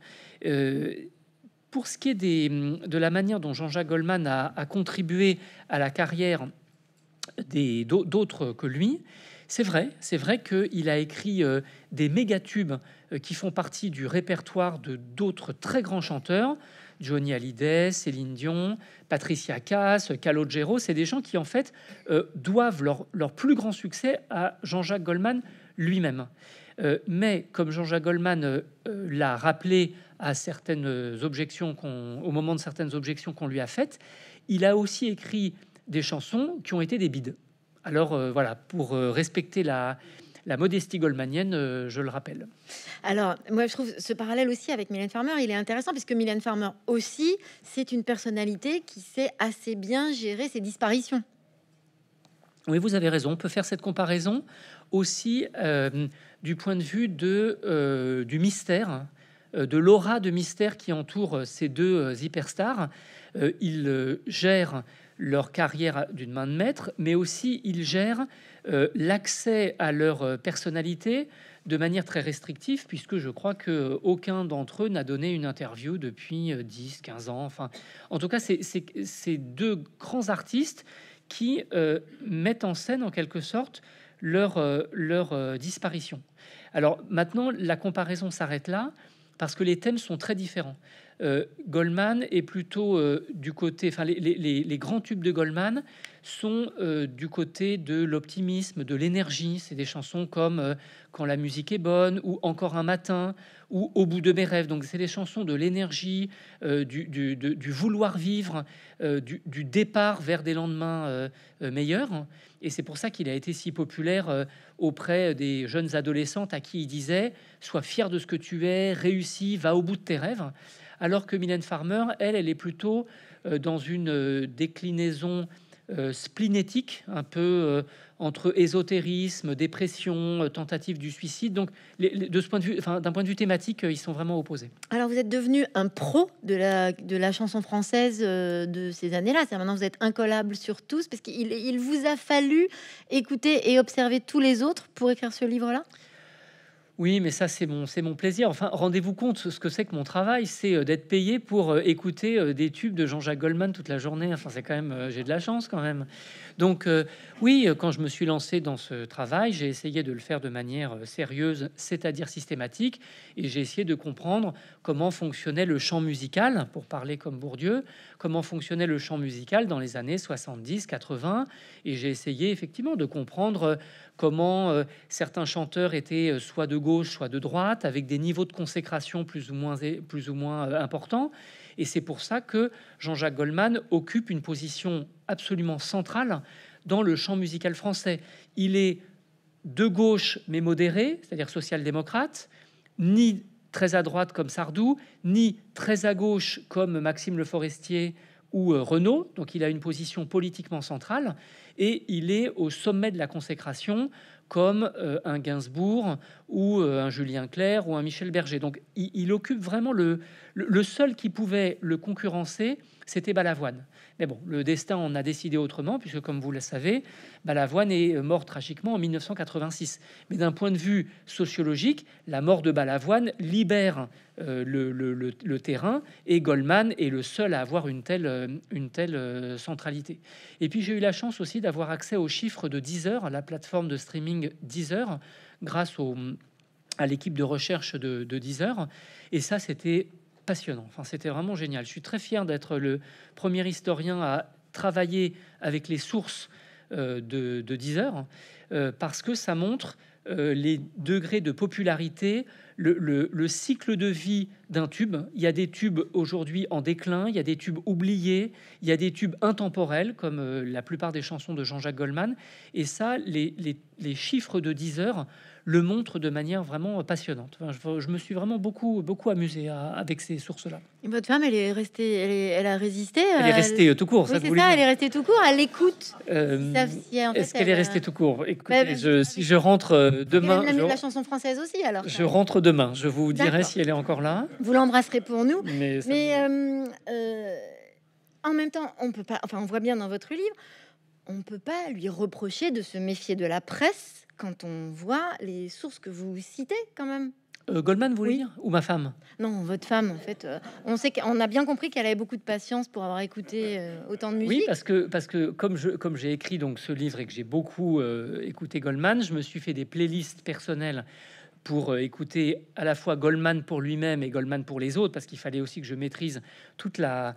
pour ce qui est des, de la manière dont Jean-Jacques Goldman a, contribué à la carrière d'autres que lui. C'est vrai, c'est vrai qu'il a écrit euh, des méga tubes euh, qui font partie du répertoire de d'autres très grands chanteurs, Johnny Hallyday, Céline Dion, Patricia Cass, Calogero. C'est des gens qui en fait euh, doivent leur, plus grand succès à Jean-Jacques Goldman lui-même. mais comme Jean-Jacques Goldman l'a rappelé à certaines objections au moment de certaines objections qu'on lui a faites, il a aussi écrit des chansons qui ont été des bides. Alors euh, voilà, pour euh, respecter la, modestie goldmanienne, euh, je le rappelle. Alors, moi, je trouve ce parallèle aussi avec Mylène Farmer, il est intéressant puisque Mylène Farmer aussi, c'est une personnalité qui sait assez bien gérer ses disparitions. Oui, vous avez raison. On peut faire cette comparaison aussi du point de vue de, du mystère, de l'aura de mystère qui entoure ces deux hyperstars. il gère leur carrière d'une main de maître, mais aussi ils gèrent euh, l'accès à leur euh, personnalité de manière très restrictive, puisque je crois que euh, aucun d'entre eux n'a donné une interview depuis 10, 15 ans. Enfin, en tout cas, c'est deux grands artistes qui mettent en scène en quelque sorte leur, leur disparition. Alors maintenant, la comparaison s'arrête là parce que les thèmes sont très différents. Euh, Goldman est plutôt euh, du côté, enfin, les, grands tubes de Goldman sont euh, du côté de l'optimisme, de l'énergie. C'est des chansons comme Quand la musique est bonne, ou Encore un matin, ou Au bout de mes rêves. Donc, c'est des chansons de l'énergie, du, du, vouloir vivre, du, départ vers des lendemains meilleurs. Et c'est pour ça qu'il a été si populaire auprès des jeunes adolescentes à qui il disait Sois fier de ce que tu es, réussis, va au bout de tes rêves alors que Mylène Farmer, elle, elle est plutôt euh, dans une euh, déclinaison euh, splinétique, un peu entre ésotérisme, dépression, tentative du suicide. Donc, de ce point de vue, d'un point de vue thématique, ils sont vraiment opposés. Alors, vous êtes devenu un pro de la, de la chanson française de ces années-là. C'est maintenant vous êtes incollable sur tous parce qu'il vous a fallu écouter et observer tous les autres pour écrire ce livre-là. Oui, mais ça, c'est mon, mon plaisir. Enfin, rendez-vous compte ce que c'est que mon travail, c'est euh, d'être payé pour euh, écouter euh, des tubes de Jean-Jacques Goldman toute la journée. Enfin, c'est quand même, j'ai de la chance quand même. Donc euh, oui, euh, quand je me suis lancé dans ce travail, j'ai essayé de le faire de manière euh, sérieuse, c'est-à-dire systématique, et j'ai essayé de comprendre comment fonctionnait le chant musical, pour parler comme Bourdieu, comment fonctionnait le chant musical dans les années 70, 80, et j'ai essayé effectivement de comprendre comment certains chanteurs étaient soit de gauche, soit de droite, avec des niveaux de consécration plus ou moins, plus ou moins importants. Et c'est pour ça que Jean-Jacques Goldman occupe une position absolument centrale dans le champ musical français. Il est de gauche mais modéré, c'est-à-dire social-démocrate, ni très à droite comme Sardou, ni très à gauche comme Maxime Le Forestier ou Renault. Renaud. Donc il a une position politiquement centrale et il est au sommet de la consécration comme euh, un Gainsbourg ou euh, un Julien Clerc ou un Michel Berger. Donc il, occupe vraiment le, seul qui pouvait le concurrencer c'était Balavoine. Mais bon, le destin en a décidé autrement, puisque comme vous le savez, Balavoine est euh, mort tragiquement en 1986. Mais d'un point de vue sociologique, la mort de Balavoine libère euh, le, terrain et Goldman est le seul à avoir une telle, euh, une telle centralité. Et puis j'ai eu la chance aussi d'avoir accès aux chiffres de Deezer, la plateforme de streaming Deezer, grâce à l'équipe de recherche de, de Deezer. Et ça, c'était passionnant. Enfin, c'était vraiment génial. Je suis très fier d'être le premier historien à travailler avec les sources euh, de, Deezer euh, parce que ça montre euh, les degrés de popularité, le, cycle de vie d'un tube. Il y a des tubes aujourd'hui en déclin, il y a des tubes oubliés, il y a des tubes intemporels, comme la plupart des chansons de Jean-Jacques Goldman. Et ça, les, chiffres de Deezer le montre de manière vraiment passionnante. je, me suis vraiment beaucoup, beaucoup amusé avec ces sources-là. votre femme, elle est restée, elle, a résisté. Elle est euh, restée euh, tout court. elle est restée tout court. Elle écoute. Euh, est-ce qu'elle est restée tout court si je rentre demain, je... la chanson française aussi. Alors, je rentre demain. Je vous dirai si elle est encore là. Vous l'embrasserez pour nous. Mais, en même temps, on peut pas. Enfin, on voit bien dans votre livre, on peut pas lui reprocher de se méfier de la presse quand on voit les sources que vous citez quand même. Euh, Goldman, vous voulez dire Ou ma femme Non, votre femme, en fait. Euh, on, sait a bien compris qu'elle avait beaucoup de patience pour avoir écouté euh, autant de musique. Oui, parce que, parce que comme j'ai comme écrit donc ce livre et que j'ai beaucoup écouté Goldman, je me suis fait des playlists personnelles pour euh, écouter à la fois Goldman pour lui-même et Goldman pour les autres, parce qu'il fallait aussi que je maîtrise tout le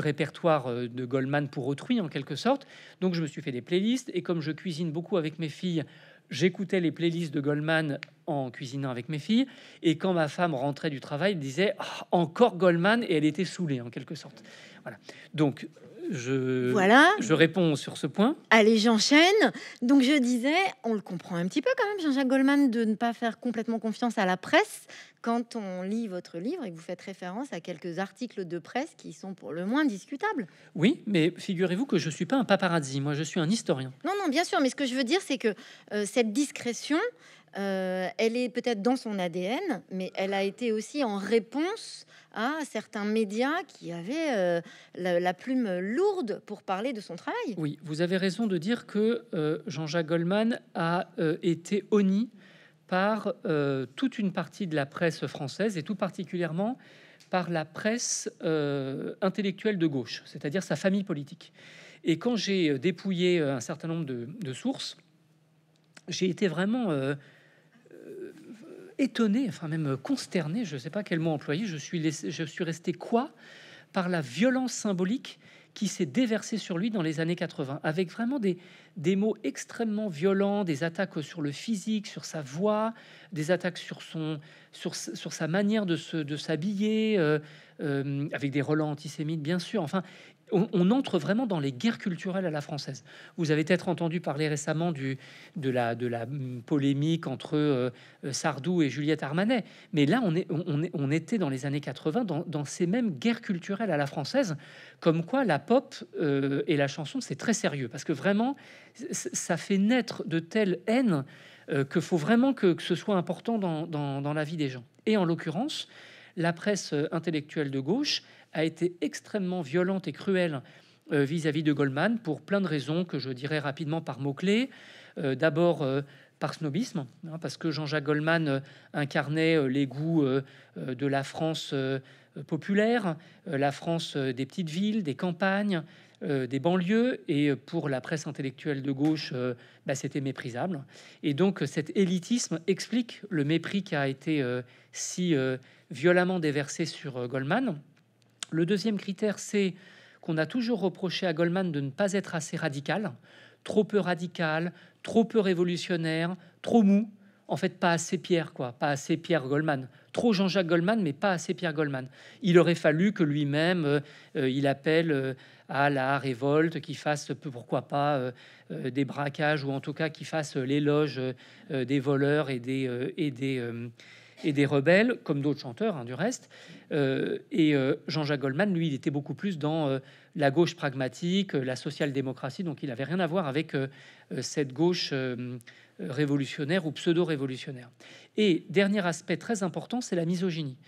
répertoire euh, de Goldman pour autrui, en quelque sorte. Donc je me suis fait des playlists, et comme je cuisine beaucoup avec mes filles, j'écoutais les playlists de Goldman en cuisinant avec mes filles, et quand ma femme rentrait du travail, elle disait ah, encore Goldman, et elle était saoulée, en quelque sorte. Voilà. Donc je, voilà. je réponds sur ce point. Allez, j'enchaîne. Donc je disais, on le comprend un petit peu quand même, Jean-Jacques Goldman, de ne pas faire complètement confiance à la presse quand on lit votre livre et que vous faites référence à quelques articles de presse qui sont pour le moins discutables. Oui, mais figurez-vous que je ne suis pas un paparazzi, moi je suis un historien. Non, non, bien sûr, mais ce que je veux dire, c'est que euh, cette discrétion, euh, elle est peut-être dans son ADN, mais elle a été aussi en réponse à certains médias qui avaient euh, la, plume lourde pour parler de son travail. Oui, vous avez raison de dire que euh, Jean-Jacques Goldman a été honni par toute une partie de la presse française et tout particulièrement par la presse intellectuelle de gauche, c'est-à-dire sa famille politique. Et quand j'ai dépouillé un certain nombre de, sources, j'ai été vraiment étonné, enfin même consterné, je ne sais pas quel mot employer, je suis, je suis resté quoi par la violence symbolique qui s'est déversée sur lui dans les années 80, avec vraiment des, des mots extrêmement violents, des attaques sur le physique, sur sa voix, des attaques sur, son, sur sa manière de, de s'habiller, euh, euh, avec des relents antisémites, bien sûr. Enfin, on, entre vraiment dans les guerres culturelles à la française. Vous avez peut-être entendu parler récemment de, la, mm, polémique entre euh, euh, Sardou et Juliette Armanet, mais là, on, était dans les années 80 dans, ces mêmes guerres culturelles à la française, comme quoi la pop euh, et la chanson, c'est très sérieux, parce que vraiment, ça fait naître de telles haines qu'il que faut vraiment que, ce soit important dans la vie des gens. Et en l'occurrence, la presse euh, intellectuelle de gauche a été extrêmement violente et cruelle euh, vis-à-vis de Goldman pour plein de raisons que je dirais rapidement par mots-clés. Euh, d'abord par snobisme, hein, parce que Jean-Jacques Goldman incarnait les goûts de la France populaire, la France des petites villes, des campagnes, des banlieues, et pour la presse intellectuelle de gauche, bah, c'était méprisable. Et donc cet élitisme explique le mépris qui a été si violemment déversé sur euh, Goldman. Le deuxième critère, c'est qu'on a toujours reproché à Goldman de ne pas être assez radical, trop peu radical, trop peu révolutionnaire, trop mou. En fait, pas assez Pierre, quoi, pas assez Pierre Goldman. Trop Jean-Jacques Goldman, mais pas assez Pierre Goldman. Il aurait fallu que lui-même, euh, euh, il appelle à la révolte, qu'il fasse, pourquoi pas, des braquages, ou en tout cas qu'il fasse l'éloge des voleurs et des, et des, et des rebelles, comme d'autres chanteurs hein, du reste. Euh, et euh, Jean-Jacques Goldman, lui, il était beaucoup plus dans euh, la gauche pragmatique, la social-démocratie, donc il n'avait rien à voir avec cette gauche révolutionnaire ou pseudo-révolutionnaire. Et dernier aspect très important, c'est la misogynie.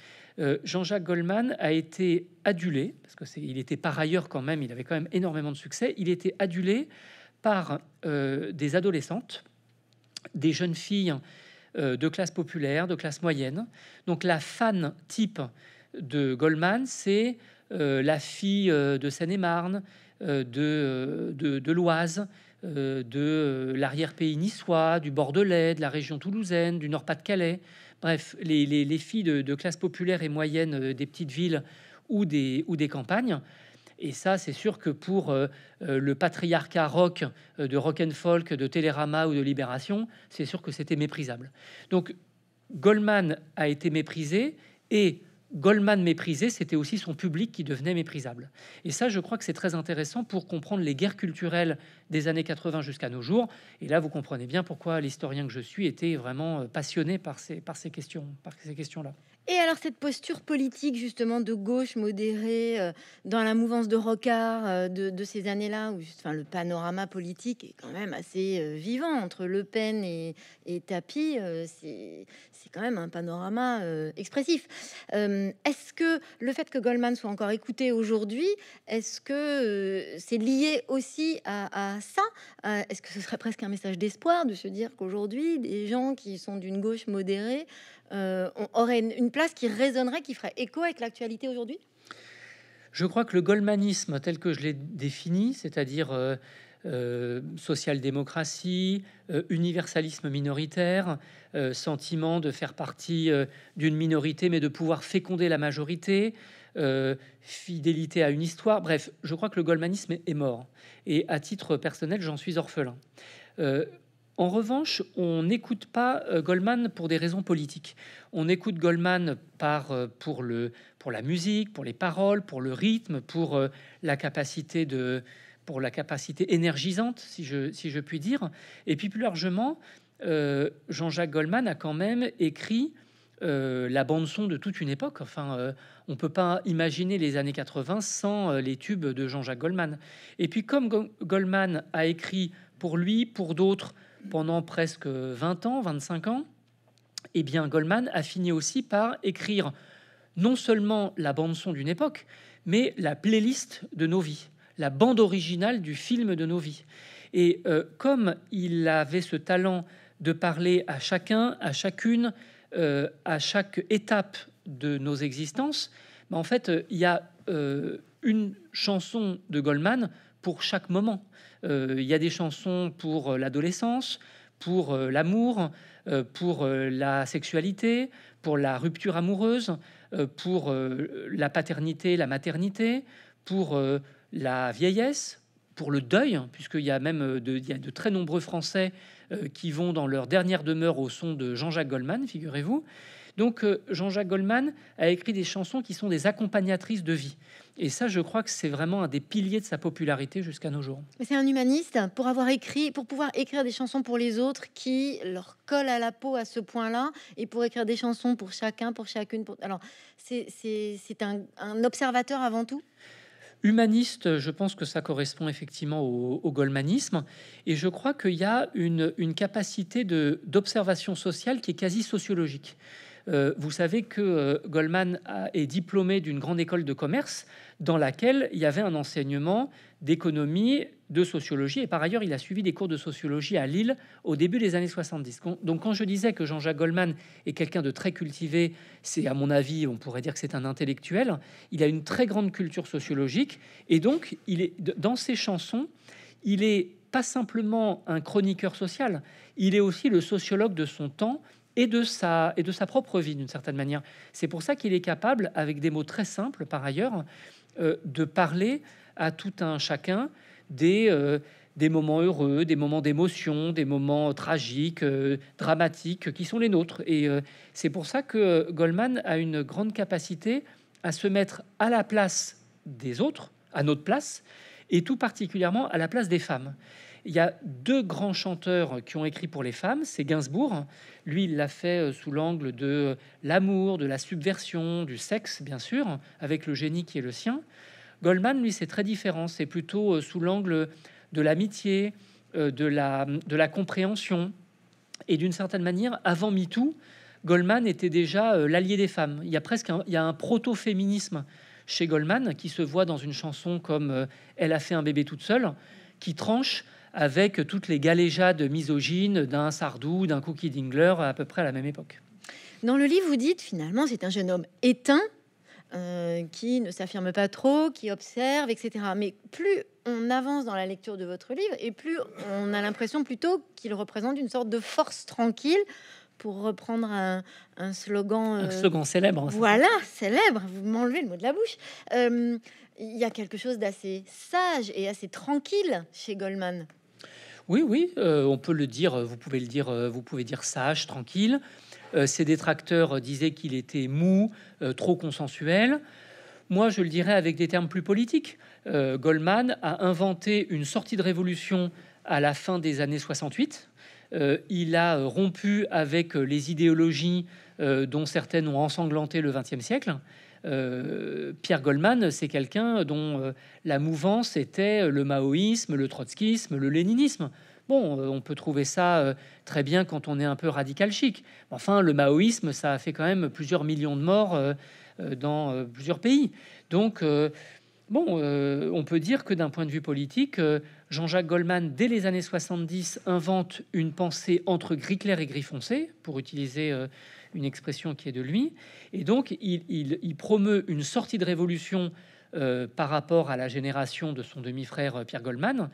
Jean-Jacques Goldman a été adulé, parce que il était par ailleurs quand même, il avait quand même énormément de succès, il était adulé par des adolescentes, des jeunes filles euh, de classe populaire, de classe moyenne. Donc la fan type de Goldman, c'est euh, la fille euh, de Seine-et-Marne, de, l'Oise, de l'arrière-pays niçois, du Bordelais, de la région toulousaine, du Nord-Pas-de-Calais. Bref, les, filles de, classe populaire et moyenne des petites villes ou des, ou des campagnes et ça, c'est sûr que pour euh, euh, le patriarcat rock euh, de rock and folk, de Télérama ou de Libération, c'est sûr que c'était méprisable. Donc Goldman a été méprisé et Goldman méprisé, c'était aussi son public qui devenait méprisable. Et ça, je crois que c'est très intéressant pour comprendre les guerres culturelles des années 80 jusqu'à nos jours. Et là, vous comprenez bien pourquoi l'historien que je suis était vraiment euh, passionné par ces, par ces questions, par ces questions-là. Et alors cette posture politique justement de gauche modérée euh, dans la mouvance de Rocard euh, de, ces années-là, où enfin, le panorama politique est quand même assez vivant entre Le Pen et, et Tapi, c'est quand même un panorama expressif. est-ce que le fait que Goldman soit encore écouté aujourd'hui, est-ce que c'est lié aussi à ça. Euh, est-ce que ce serait presque un message d'espoir de se dire qu'aujourd'hui, des gens qui sont d'une gauche modérée euh, auraient une, place qui résonnerait, qui ferait écho avec l'actualité aujourd'hui Je crois que le golmanisme tel que je l'ai défini, c'est-à-dire euh, social-démocratie, universalisme minoritaire, sentiment de faire partie d'une minorité mais de pouvoir féconder la majorité, euh, fidélité à une histoire. Bref, je crois que le goldmanisme est mort. Et à titre personnel, j'en suis orphelin. Euh, en revanche, on n'écoute pas euh, Goldman pour des raisons politiques. On écoute Goldman par, pour, le, pour la musique, pour les paroles, pour le rythme, pour la capacité de pour la capacité énergisante, si je, si je puis dire. Et puis plus largement, Jean-Jacques Goldman a quand même écrit euh, la bande son de toute une époque. Enfin, ne euh, on peut pas imaginer les années 80 sans euh, les tubes de Jean-Jacques Goldman. Et puis comme Goldman a écrit pour lui, pour d'autres, pendant presque 20 ans, 25 ans, eh bien Goldman a fini aussi par écrire non seulement la bande son d'une époque, mais la playlist de nos vies, la bande originale du film de nos vies. Et comme il avait ce talent de parler à chacun, à chacune, euh, à chaque étape de nos existences, en fait, euh, il y a euh, une chanson de Goldman pour chaque moment. Il y a des chansons pour l'adolescence, pour l'amour, pour la sexualité, pour la rupture amoureuse, pour la paternité, la maternité, pour la vieillesse, pour le deuil, puisqu'il y a même de, de très nombreux Français euh, qui vont dans leur dernière demeure au son de Jean-Jacques Goldman, figurez-vous. Donc euh, Jean-Jacques Goldman a écrit des chansons qui sont des accompagnatrices de vie. Et ça, je crois que c'est vraiment un des piliers de sa popularité jusqu'à nos jours. C'est un humaniste pour avoir écrit, pour pouvoir écrire des chansons pour les autres qui leur collent à la peau à ce point-là, et pour écrire des chansons pour chacun, pour chacune. Alors, c'est un observateur avant tout. Humaniste, je pense que ça correspond effectivement au, au goldmanisme. Et je crois qu'il y a une capacité d'observation sociale qui est quasi sociologique. Euh, vous savez que euh, Goldman est diplômé d'une grande école de commerce dans laquelle il y avait un enseignement d'économie, de sociologie, et par ailleurs il a suivi des cours de sociologie à Lille au début des années 70. Donc quand je disais que Jean-Jacques Goldman est quelqu'un de très cultivé, c'est à mon avis, on pourrait dire que c'est un intellectuel, il a une très grande culture sociologique, et donc il est, dans ses chansons, il est pas simplement un chroniqueur social, il est aussi le sociologue de son temps et de sa, propre vie d'une certaine manière. C'est pour ça qu'il est capable, avec des mots très simples par ailleurs, euh, de parler à tout un chacun euh, des, moments heureux, des moments d'émotion, des moments tragiques, euh, dramatiques, qui sont les nôtres. Et c'est pour ça que Goldman a une grande capacité à se mettre à la place des autres, à notre place, et tout particulièrement à la place des femmes. Il y a deux grands chanteurs qui ont écrit pour les femmes, c'est Gainsbourg. Lui, il l'a fait euh, sous l'angle de euh, l'amour, de la subversion, du sexe, bien sûr, avec le génie qui est le sien. Goldman, lui, c'est très différent, c'est plutôt euh, sous l'angle de l'amitié, de la, de la compréhension. Et d'une certaine manière, avant MeToo, Goldman était déjà l'allié des femmes. Il y a presque il y a un proto-féminisme chez Goldman qui se voit dans une chanson comme Elle a fait un bébé toute seule, qui tranche avec toutes les galéjades misogynes d'un Sardou, d'un Cookie Dingler, à peu près à la même époque. Dans le livre, vous dites finalement, c'est un jeune homme éteint euh, qui ne s'affirme pas trop, qui observe, etc. Mais plus on avance dans la lecture de votre livre, et plus on a l'impression plutôt qu'il représente une sorte de force tranquille, pour reprendre un, slogan... Euh, un slogan célèbre. Hein, voilà, célèbre, vous m'enlevez le mot de la bouche. Euh, il y a quelque chose d'assez sage et assez tranquille chez Goldman. Oui, oui, euh, on peut le dire, euh, vous pouvez le dire, euh, vous pouvez dire sage, tranquille. ses détracteurs disaient qu'il était mou, trop consensuel. Moi, je le dirais avec des termes plus politiques. Goldman a inventé une sortie de révolution à la fin des années 68. il a rompu avec les idéologies dont certaines ont ensanglanté le XXe siècle. Euh, Pierre Goldman, c'est quelqu'un dont euh, la mouvance était le maoïsme, le trotskisme, le léninisme. Bon, euh, on peut trouver ça très bien quand on est un peu radical chic. Enfin, le maoïsme, ça a fait quand même plusieurs millions de morts dans plusieurs pays. Donc, bon, on peut dire que d'un point de vue politique, Jean-Jacques Goldman, dès les années 70, invente une pensée entre gris clair et gris foncé, pour utiliser une expression qui est de lui. Et donc, il, promeut une sortie de révolution euh, par rapport à la génération de son demi-frère euh, Pierre Goldman.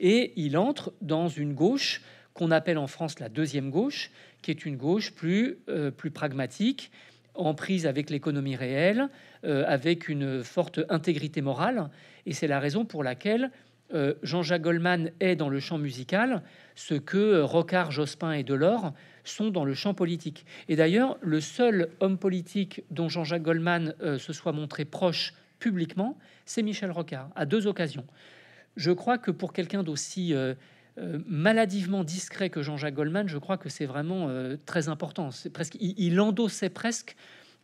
Et il entre dans une gauche qu'on appelle en France la deuxième gauche, qui est une gauche plus, euh, plus pragmatique, en prise avec l'économie réelle, avec une forte intégrité morale. Et c'est la raison pour laquelle Jean-Jacques Goldman est dans le champ musical ce que Rocard, Jospin et Delors sont dans le champ politique. Et d'ailleurs, le seul homme politique dont Jean-Jacques Goldman euh, se soit montré proche publiquement, c'est Michel Rocard, à deux occasions. Je crois que pour quelqu'un d'aussi euh, euh, maladivement discret que Jean-Jacques Goldman, je crois que c'est vraiment très important. C'est presque, il, il endossait presque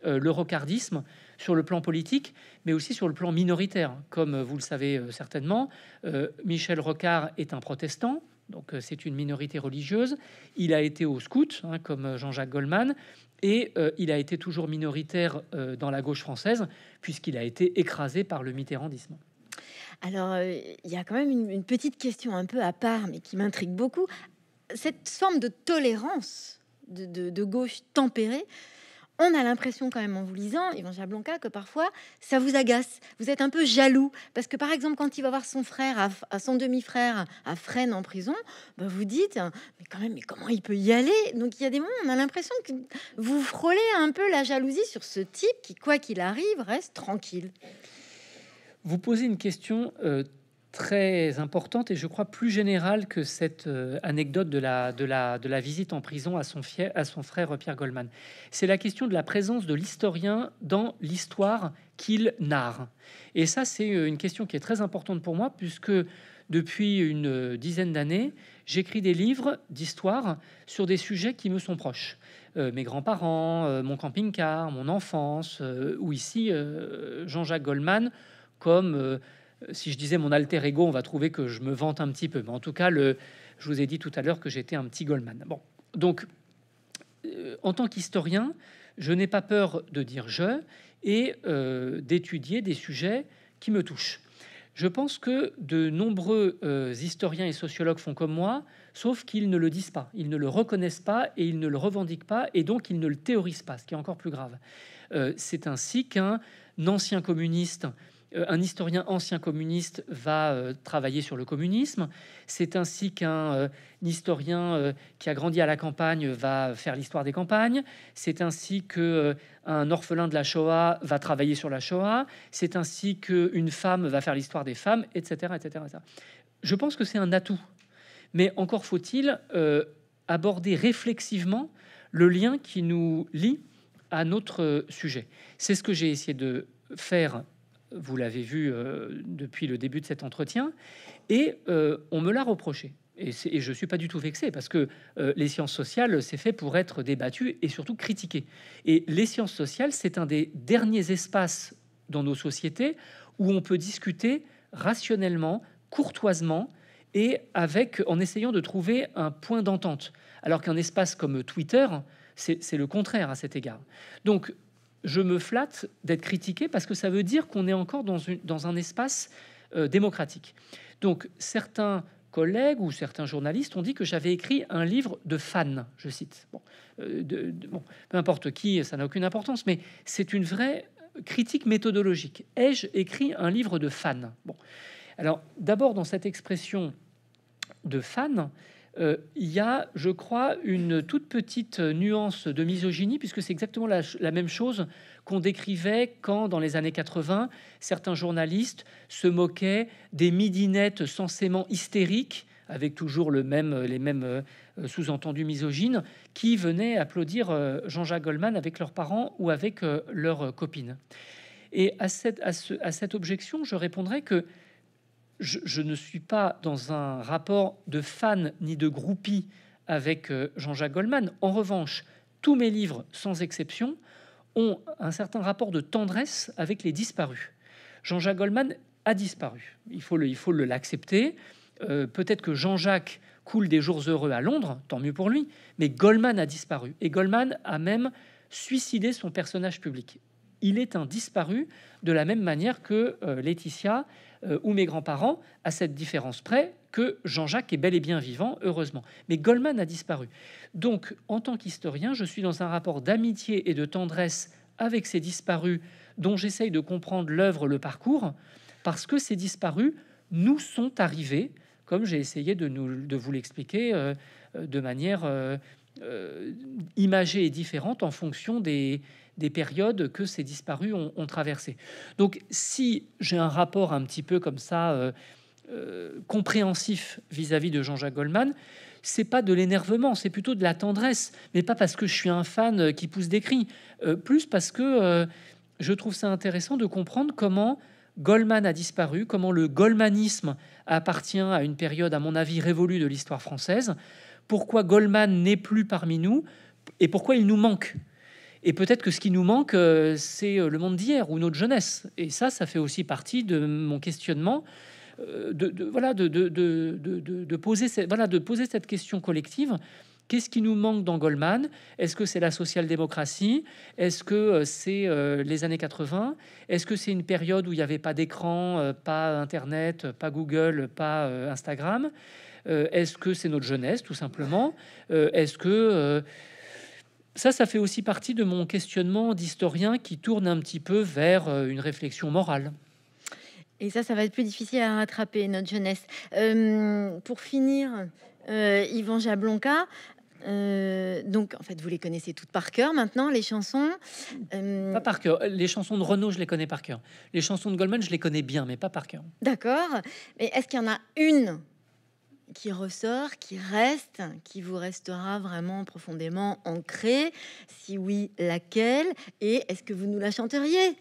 le rocardisme sur le plan politique, mais aussi sur le plan minoritaire. Comme vous le savez certainement, Michel Rocard est un protestant, donc euh, c'est une minorité religieuse. Il a été au scout, hein, comme euh, Jean-Jacques Goldman, et euh, il a été toujours minoritaire dans la gauche française, puisqu'il a été écrasé par le mitterrandisme. Alors, il y a quand même une, petite question un peu à part, mais qui m'intrigue beaucoup. Cette forme de tolérance de gauche tempérée, on a l'impression quand même en vous lisant, Évangile Blanca, que parfois ça vous agace. Vous êtes un peu jaloux parce que par exemple quand il va voir son frère, à, son demi-frère à Fresnes en prison, bah, vous dites mais quand même mais comment il peut y aller Donc il y a des moments on a l'impression que vous frôlez un peu la jalousie sur ce type qui quoi qu'il arrive reste tranquille. Vous posez une question euh, très importante et je crois plus générale que cette euh, anecdote de la, de la, de la visite en prison à son, à son frère euh, Pierre Goldman. C'est la question de la présence de l'historien dans l'histoire qu'il narre. Et ça, c'est euh, une question qui est très importante pour moi puisque depuis une dizaine d'années, j'écris des livres d'histoire sur des sujets qui me sont proches. mes grands-parents, mon camping-car, mon enfance, ou ici Jean-Jacques Goldman comme si je disais mon alter ego, on va trouver que je me vante un petit peu. Mais en tout cas, je vous ai dit tout à l'heure que j'étais un petit Goldman. Bon, donc, euh, en tant qu'historien, je n'ai pas peur de dire je et euh, d'étudier des sujets qui me touchent. Je pense que de nombreux euh, historiens et sociologues font comme moi, sauf qu'ils ne le disent pas, ils ne le reconnaissent pas et ils ne le revendiquent pas, et donc ils ne le théorisent pas, ce qui est encore plus grave. C'est ainsi qu'un ancien communiste euh, un historien ancien communiste va euh, travailler sur le communisme. C'est ainsi qu'un euh, historien qui a grandi à la campagne va faire l'histoire des campagnes. C'est ainsi qu'un orphelin de la Shoah va travailler sur la Shoah. C'est ainsi qu'une femme va faire l'histoire des femmes, etc., etc., etc. Je pense que c'est un atout. Mais encore faut-il aborder réflexivement le lien qui nous lie à notre sujet. C'est ce que j'ai essayé de faire vous l'avez vu euh, depuis le début de cet entretien, et euh, on me l'a reproché. Et, je ne suis pas du tout vexé parce que euh, les sciences sociales, c'est fait pour être débattu et surtout critiqué. Et les sciences sociales, c'est un des derniers espaces dans nos sociétés où on peut discuter rationnellement, courtoisement et avec, en essayant de trouver un point d'entente. Alors qu'un espace comme Twitter, c'est le contraire à cet égard. Donc je me flatte d'être critiqué parce que ça veut dire qu'on est encore dans, un espace euh, démocratique. Donc certains collègues ou certains journalistes ont dit que j'avais écrit un livre de fan », je cite. Euh, peu importe qui, ça n'a aucune importance, mais c'est une vraie critique méthodologique. Ai-je écrit un livre de fan » Bon, alors d'abord dans cette expression de fan », euh, il y a, je crois, une toute petite nuance de misogynie, puisque c'est exactement la, même chose qu'on décrivait quand, dans les années 80, certains journalistes se moquaient des midinettes censément hystériques, avec toujours le même, les mêmes euh, sous-entendus misogynes, qui venaient applaudir euh, Jean-Jacques Goldman avec leurs parents ou avec leurs copines. Et à à cette objection, je répondrais que je, ne suis pas dans un rapport de fan ni de groupie avec euh, Jean-Jacques Goldman. En revanche, tous mes livres, sans exception, ont un certain rapport de tendresse avec les disparus. Jean-Jacques Goldman a disparu. Il faut le, il faut l'accepter. Euh, peut-être que Jean-Jacques coule des jours heureux à Londres, tant mieux pour lui. Mais Goldman a disparu et Goldman a même suicidé son personnage public il est un disparu de la même manière que euh, Laetitia euh, ou mes grands-parents, à cette différence près que Jean-Jacques est bel et bien vivant, heureusement. Mais Goldman a disparu. Donc, en tant qu'historien, je suis dans un rapport d'amitié et de tendresse avec ces disparus dont j'essaye de comprendre l'œuvre, le parcours, parce que ces disparus nous sont arrivés, comme j'ai essayé de, nous, vous l'expliquer euh, de manière imagée et différente en fonction des, des périodes que ces disparus ont, traversé. traversées. Donc si j'ai un rapport un petit peu comme ça euh, euh, compréhensif vis-à-vis de Jean-Jacques Goldman, c'est pas de l'énervement, c'est plutôt de la tendresse, mais pas parce que je suis un fan euh, qui pousse des cris, plus parce que je trouve ça intéressant de comprendre comment Goldman a disparu, comment le goldmanisme appartient à une période, à mon avis, révolue de l'histoire française, pourquoi Goldman n'est plus parmi nous et pourquoi il nous manque. Et peut-être que ce qui nous manque, euh, c'est euh, le monde d'hier ou notre jeunesse. Et ça, ça fait aussi partie de mon questionnement. Euh, de, voilà de, de, poser cette, de poser cette question collective Qu'est-ce qui nous manque dans Goldman Est-ce que c'est la social-démocratie Est-ce que c'est les années 80 Est-ce que c'est une période où il n'y avait pas d'écran, pas Internet, pas Google, pas Instagram Est-ce que c'est notre jeunesse, tout simplement Est-ce que ça, ça fait aussi partie de mon questionnement d'historien qui tourne un petit peu vers euh, une réflexion morale. Et ça, ça va être plus difficile à rattraper, notre jeunesse. Euh, pour finir, euh, Yvan Jablonka, euh, donc, en fait, vous les connaissez toutes par cœur maintenant, les chansons. Pas par cœur. Les chansons de Renaud, je les connais par cœur. Les chansons de Goldman, je les connais bien, mais pas par cœur. D'accord. Mais est-ce qu'il y en a une qui ressort, qui reste, qui vous restera vraiment profondément ancré Si oui, laquelle Et est-ce que vous nous la chanteriez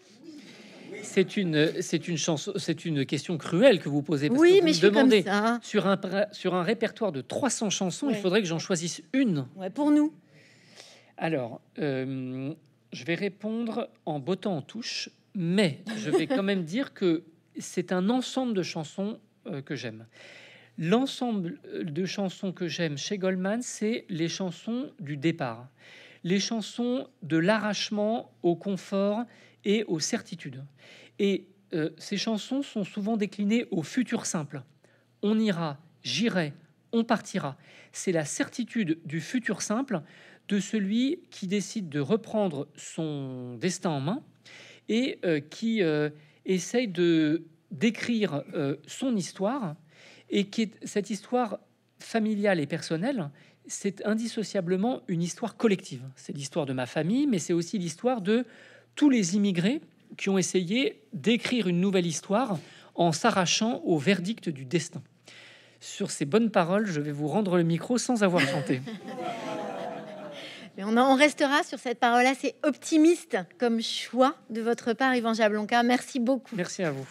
c'est une, c'est une chance, c'est une question cruelle que vous posez. Parce oui, mais je ça. sur un sur un répertoire de 300 chansons, il faudrait que j'en choisisse une. Ouais, pour nous. Alors, euh, je vais répondre en bottant en touche, mais je vais quand même *laughs* dire que c'est un ensemble de chansons euh, que j'aime. L'ensemble euh, de chansons que j'aime chez Goldman, c'est les chansons du départ, les chansons de l'arrachement au confort et aux certitudes. Et euh, ces chansons sont souvent déclinées au futur simple. On ira, j'irai, on partira. C'est la certitude du futur simple de celui qui décide de reprendre son destin en main et euh, qui essaye de décrire son histoire et qui est cette histoire familiale et personnelle, c'est indissociablement une histoire collective. C'est l'histoire de ma famille, mais c'est aussi l'histoire de tous les immigrés qui ont essayé d'écrire une nouvelle histoire en s'arrachant au verdict du destin. Sur ces bonnes paroles, je vais vous rendre le micro sans avoir chanté. *laughs* Mais on, restera sur cette parole assez optimiste comme choix de votre part, Yvan Jablonka. Merci beaucoup. Merci à vous.